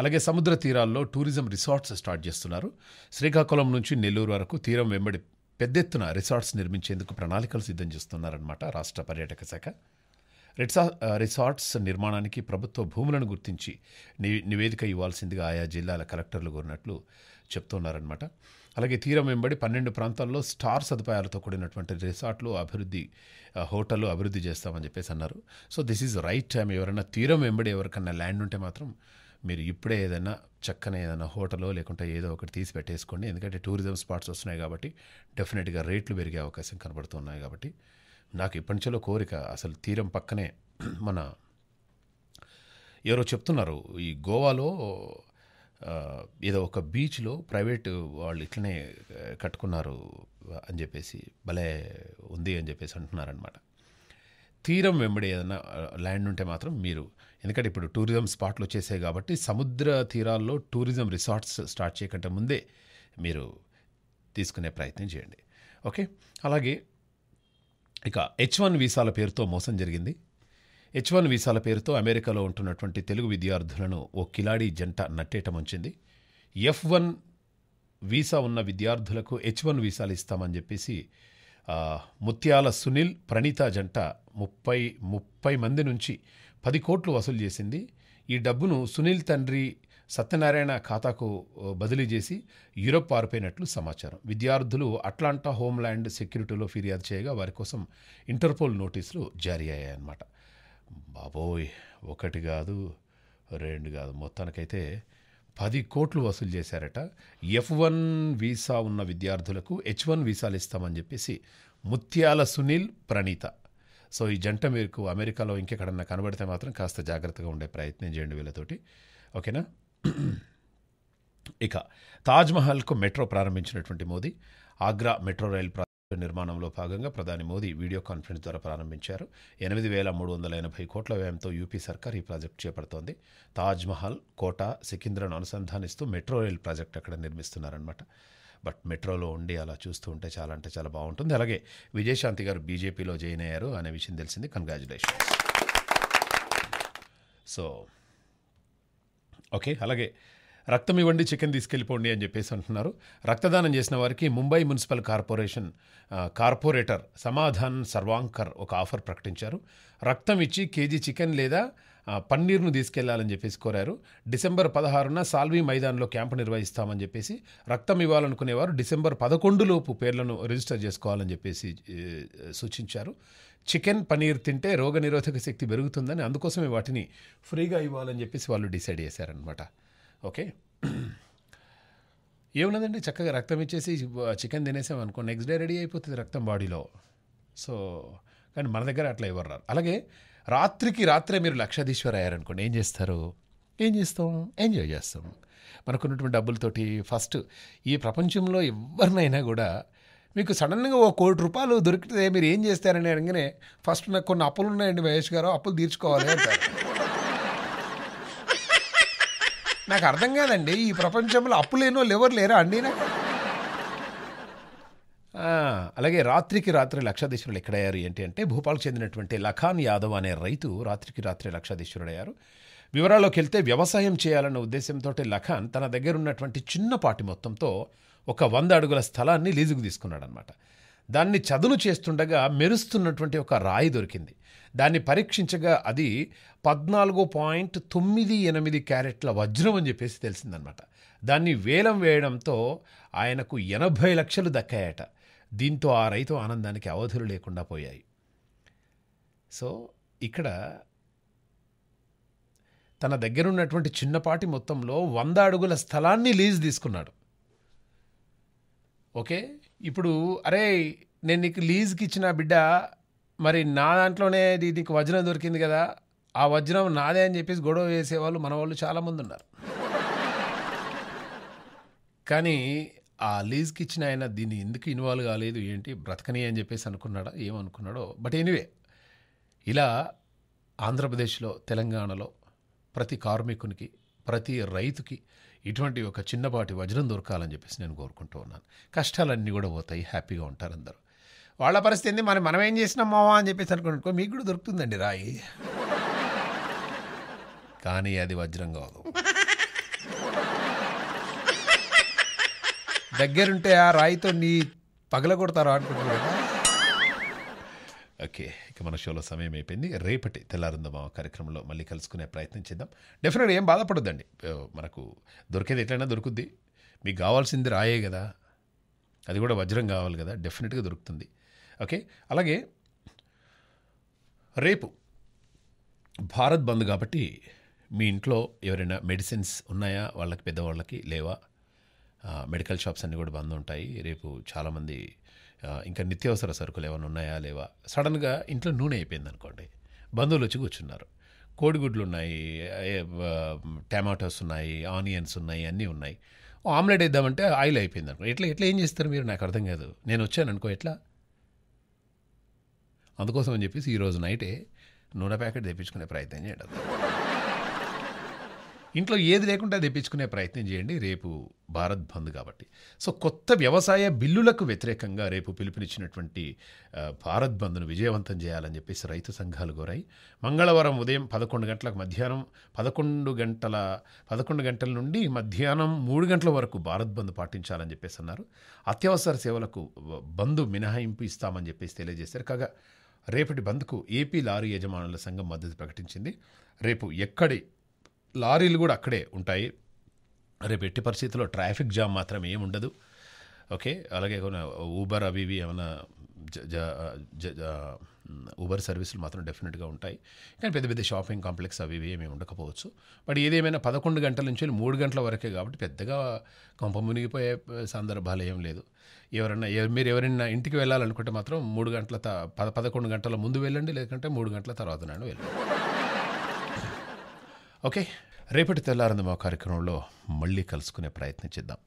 అలాగే సముద్ర తీరాల్లో టూరిజం రిసార్ట్స్ స్టార్ట్ చేస్తున్నారు శ్రీకాకుళం నుంచి నెల్లూరు వరకు తీరం వెంబడి పెద్ద ఎత్తున రిసార్ట్స్ నిర్మించేందుకు ప్రణాళికలు సిద్ధం చేస్తున్నారన్నమాట రాష్ట్ర పర్యాటక శాఖ రిసా రిసార్ట్స్ నిర్మాణానికి ప్రభుత్వ భూములను గుర్తించి నివేదిక ఇవ్వాల్సిందిగా ఆయా జిల్లాల కలెక్టర్లు కోరినట్లు చెప్తున్నారనమాట అలాగే తీరం వెంబడి పన్నెండు ప్రాంతాల్లో స్టార్ సదుపాయాలతో కూడినటువంటి రిసార్ట్లు అభివృద్ధి హోటళ్ళు అభివృద్ధి చేస్తామని చెప్పేసి అన్నారు so this is right time ఎవరైనా తీరం వెంబడి ఎవరికన్నా ల్యాండ్ ఉంటే మాత్రం మీరు ఇప్పుడే ఏదైనా చక్కని ఏదైనా హోటలో లేకుంటే ఏదో ఒకటి తీసి పెట్టేసుకోండి ఎందుకంటే టూరిజం స్పాట్స్ వస్తున్నాయి కాబట్టి డెఫినెట్గా రేట్లు పెరిగే అవకాశం కనబడుతున్నాయి కాబట్టి నాకు ఇప్పటి నుంచో కోరిక అసలు తీరం పక్కనే మన ఎవరో చెప్తున్నారు ఈ గోవాలో ఏదో ఒక బీచ్లో ప్రైవేట్ వాళ్ళు ఇట్లనే కట్టుకున్నారు అని చెప్పేసి భలే ఉంది అని చెప్పేసి అంటున్నారనమాట తీరం వెంబడి ఏదైనా ల్యాండ్ ఉంటే మాత్రం మీరు ఎందుకంటే ఇప్పుడు టూరిజం స్పాట్లు వచ్చేసాయి కాబట్టి సముద్ర తీరాల్లో టూరిజం రిసార్ట్స్ స్టార్ట్ చేయకంటే ముందే మీరు తీసుకునే ప్రయత్నం చేయండి ఓకే అలాగే ఇక హెచ్ వన్ వీసాల పేరుతో మోసం జరిగింది హెచ్ వన్ వీసాల పేరుతో అమెరికాలో ఉంటున్నటువంటి తెలుగు విద్యార్థులను ఓ కిలాడీ జంట ముంచింది ఎఫ్ వన్ వీసా ఉన్న విద్యార్థులకు హెచ్ వన్ వీసాలు ఇస్తామని చెప్పేసి ముత్యాల సునీల్ ప్రణీత జంట ముప్పై ముప్పై మంది నుంచి పది కోట్లు వసూలు చేసింది ఈ డబ్బును సునీల్ తండ్రి సత్యనారాయణ ఖాతాకు బదిలీ చేసి యూరప్ పారిపోయినట్లు సమాచారం విద్యార్థులు అట్లాంటా హోమ్ల్యాండ్ సెక్యూరిటీలో ఫిర్యాదు చేయగా వారి కోసం ఇంటర్పోల్ నోటీసులు జారీ అయ్యాయన్నమాట బాబోయ్ ఒకటి కాదు రెండు కాదు మొత్తానికైతే పది కోట్లు వసూలు చేశారట ఎఫ్ వన్ వీసా ఉన్న విద్యార్థులకు హెచ్ వన్ వీసాలు ఇస్తామని చెప్పేసి ముత్యాల సునీల్ ప్రణీత సో ఈ జంట మీకు అమెరికాలో ఇంకెక్కడన్నా కనబడితే మాత్రం కాస్త జాగ్రత్తగా ఉండే ప్రయత్నం చేయండి వీళ్ళతోటి ఓకేనా ఇక తాజ్మహల్కు మెట్రో ప్రారంభించినటువంటి మోదీ ఆగ్రా మెట్రో రైలు నిర్మాణంలో భాగంగా ప్రధాని మోదీ వీడియో కాన్ఫరెన్స్ ద్వారా ప్రారంభించారు ఎనిమిది వేల మూడు వందల ఎనభై కోట్ల వ్యయంతో యూపీ సర్కార్ ఈ ప్రాజెక్టు చేపడుతోంది తాజ్మహల్ కోట సికింద్రను అనుసంధానిస్తూ మెట్రో రైల్ ప్రాజెక్ట్ అక్కడ నిర్మిస్తున్నారనమాట బట్ మెట్రోలో ఉండి అలా చూస్తూ ఉంటే చాలా అంటే చాలా బాగుంటుంది అలాగే విజయశాంతి గారు బీజేపీలో జాయిన్ అయ్యారు అనే విషయం తెలిసింది కంగ్రాచులేషన్స్ సో ఓకే అలాగే రక్తం ఇవ్వండి చికెన్ తీసుకెళ్ళిపోండి అని చెప్పేసి అంటున్నారు రక్తదానం చేసిన వారికి Mumbai municipal corporation corporator Samadhan Sarvankar ఒక ఆఫర్ ప్రకటించారు రక్తం ఇచ్చి కేజీ చికెన్ లేదా పన్నీర్ను తీసుకెళ్లాలని చెప్పేసి కోరారు డిసెంబర్ పదహారున సాల్వి మైదాన్లో క్యాంపు నిర్వహిస్తామని చెప్పేసి రక్తం ఇవ్వాలనుకునేవారు డిసెంబర్ పదకొండులోపు పేర్లను రిజిస్టర్ చేసుకోవాలని చెప్పేసి సూచించారు చికెన్ పనీర్ తింటే రోగనిరోధక శక్తి పెరుగుతుందని అందుకోసమే వాటిని ఫ్రీగా ఇవ్వాలని చెప్పేసి వాళ్ళు డిసైడ్ చేశారనమాట ఓకే ఏమున్నదండి చక్కగా రక్తం ఇచ్చేసి చికెన్ తినేసాం అనుకో నెక్స్ట్ డే రెడీ అయిపోతుంది రక్తం బాడీలో సో కానీ మన దగ్గర అట్లా ఇవ్వరు అలాగే రాత్రికి రాత్రే మీరు లక్షాధీశ్వర్ అయ్యారనుకోండి ఏం చేస్తారు ఏం చేస్తాం ఎంజాయ్ చేస్తాం మనకున్నటువంటి డబ్బులతోటి ఫస్ట్ ఈ ప్రపంచంలో ఎవరినైనా కూడా మీకు సడన్గా ఓ కోటి రూపాయలు దొరికితే మీరు ఏం చేస్తారని అనగానే ఫస్ట్ నాకు కొన్ని అప్పులు ఉన్నాయండి మహేష్ గారు అప్పులు తీర్చుకోవాలి అంటారు నాకు అర్థం కాదండి ఈ ప్రపంచంలో అప్పులేనో లెవర్ లేరా అండి అలాగే రాత్రికి రాత్రి లక్షాధీశ్వరులు ఎక్కడయ్యారు ఏంటి అంటే భూపాల్కి చెందినటువంటి లఖాన్ యాదవ్ అనే రైతు రాత్రికి రాత్రి అయ్యారు వివరాల్లోకి వెళ్తే వ్యవసాయం చేయాలన్న ఉద్దేశంతో లఖాన్ తన దగ్గర ఉన్నటువంటి చిన్నపాటి మొత్తంతో ఒక వంద అడుగుల స్థలాన్ని లీజుకు తీసుకున్నాడనమాట దాన్ని చదును చేస్తుండగా మెరుస్తున్నటువంటి ఒక రాయి దొరికింది దాన్ని పరీక్షించగా అది పద్నాలుగు పాయింట్ తొమ్మిది ఎనిమిది క్యారెట్ల వజ్రం అని చెప్పేసి తెలిసిందనమాట దాన్ని వేలం వేయడంతో ఆయనకు ఎనభై లక్షలు దక్కాయట దీంతో ఆ రైతు ఆనందానికి అవధులు లేకుండా పోయాయి సో ఇక్కడ తన దగ్గరున్నటువంటి చిన్నపాటి మొత్తంలో వంద అడుగుల స్థలాన్ని లీజ్ తీసుకున్నాడు ఓకే ఇప్పుడు అరే నేను నీకు లీజ్కి ఇచ్చిన బిడ్డ మరి నా దాంట్లోనే నీకు వజ్రం దొరికింది కదా ఆ వజ్రం నాదే అని చెప్పేసి గొడవ వేసేవాళ్ళు మన వాళ్ళు చాలామంది ఉన్నారు కానీ ఆ లీజ్కి ఇచ్చిన ఆయన దీన్ని ఎందుకు ఇన్వాల్వ్ కాలేదు ఏంటి బ్రతకని అని చెప్పేసి అనుకున్నాడా ఏమనుకున్నాడో బట్ ఎనీవే ఇలా ఆంధ్రప్రదేశ్లో తెలంగాణలో ప్రతి కార్మికునికి ప్రతి రైతుకి ఇటువంటి ఒక చిన్నపాటి వజ్రం దొరకాలని చెప్పేసి నేను కోరుకుంటూ ఉన్నాను కష్టాలన్నీ కూడా పోతాయి హ్యాపీగా ఉంటారు అందరూ వాళ్ళ పరిస్థితి ఏంది మనం మనం ఏం చేసినాం మావా అని చెప్పేసి అనుకున్నట్టుకో మీకు కూడా దొరుకుతుందండి రాయి కానీ అది వజ్రం కాదు దగ్గరుంటే ఆ రాయితో నీ పగలగొడతారా అనుకుంటున్నాడు ఓకే ఇక మన షోలో సమయం అయిపోయింది రేపటి తెల్లారుందమా కార్యక్రమంలో మళ్ళీ కలుసుకునే ప్రయత్నం చేద్దాం డెఫినెట్గా ఏం బాధపడద్దండి మనకు దొరికేది ఎట్లయినా దొరుకుద్ది మీకు కావాల్సింది రాయే కదా అది కూడా వజ్రం కావాలి కదా డెఫినెట్గా దొరుకుతుంది ఓకే అలాగే రేపు భారత్ బంద్ కాబట్టి మీ ఇంట్లో ఎవరైనా మెడిసిన్స్ ఉన్నాయా వాళ్ళకి పెద్దవాళ్ళకి లేవా మెడికల్ షాప్స్ అన్నీ కూడా బంద్ ఉంటాయి రేపు చాలామంది ఇంకా నిత్యావసర సరుకులు ఏమైనా ఉన్నాయా లేవా సడన్గా ఇంట్లో నూనె అయిపోయింది అనుకోండి బంధువులు వచ్చి కూర్చున్నారు కోడిగుడ్లు ఉన్నాయి టమాటోస్ ఉన్నాయి ఆనియన్స్ ఉన్నాయి అన్నీ ఉన్నాయి ఆమ్లెట్ వేద్దామంటే ఆయిల్ అయిపోయింది అనుకో ఎట్లా ఎట్లా ఏం చేస్తారు మీరు నాకు అర్థం కాదు నేను వచ్చాను అనుకో ఎట్లా అందుకోసం అని చెప్పేసి ఈరోజు నైటే నూనె ప్యాకెట్ తెప్పించుకునే ప్రయత్నం చేయడం ఇంట్లో ఏది లేకుండా తెప్పించుకునే ప్రయత్నం చేయండి రేపు భారత్ బంద్ కాబట్టి సో కొత్త వ్యవసాయ బిల్లులకు వ్యతిరేకంగా రేపు పిలుపునిచ్చినటువంటి భారత్ బంద్ను విజయవంతం చేయాలని చెప్పేసి రైతు సంఘాలు కోరాయి మంగళవారం ఉదయం పదకొండు గంటలకు మధ్యాహ్నం పదకొండు గంటల పదకొండు గంటల నుండి మధ్యాహ్నం మూడు గంటల వరకు భారత్ బంద్ పాటించాలని చెప్పేసి అన్నారు అత్యవసర సేవలకు బంద్ మినహాయింపు ఇస్తామని చెప్పేసి తెలియజేశారు కాగా రేపటి బంద్కు ఏపీ లారీ యజమానుల సంఘం మద్దతు ప్రకటించింది రేపు ఎక్కడి లారీలు కూడా అక్కడే ఉంటాయి రేపు ఎట్టి పరిస్థితుల్లో ట్రాఫిక్ జామ్ మాత్రం ఏమి ఉండదు ఓకే అలాగే కొన్ని ఊబర్ అవి ఇవి ఏమైనా ఊబర్ సర్వీసులు మాత్రం డెఫినెట్గా ఉంటాయి కానీ పెద్ద పెద్ద షాపింగ్ కాంప్లెక్స్ అవి ఇవి ఏమి ఉండకపోవచ్చు బట్ ఏదేమైనా పదకొండు గంటల నుంచి మూడు గంటల వరకే కాబట్టి పెద్దగా కొంప మునిగిపోయే సందర్భాలు ఏం లేదు ఎవరన్నా మీరు ఎవరైనా ఇంటికి వెళ్ళాలనుకుంటే మాత్రం మూడు గంటల పద పదకొండు గంటల ముందు వెళ్ళండి లేకుంటే మూడు గంటల తర్వాత నేను వెళ్ళండి ఓకే రేపటి మా కార్యక్రమంలో మళ్ళీ కలుసుకునే ప్రయత్నం చేద్దాం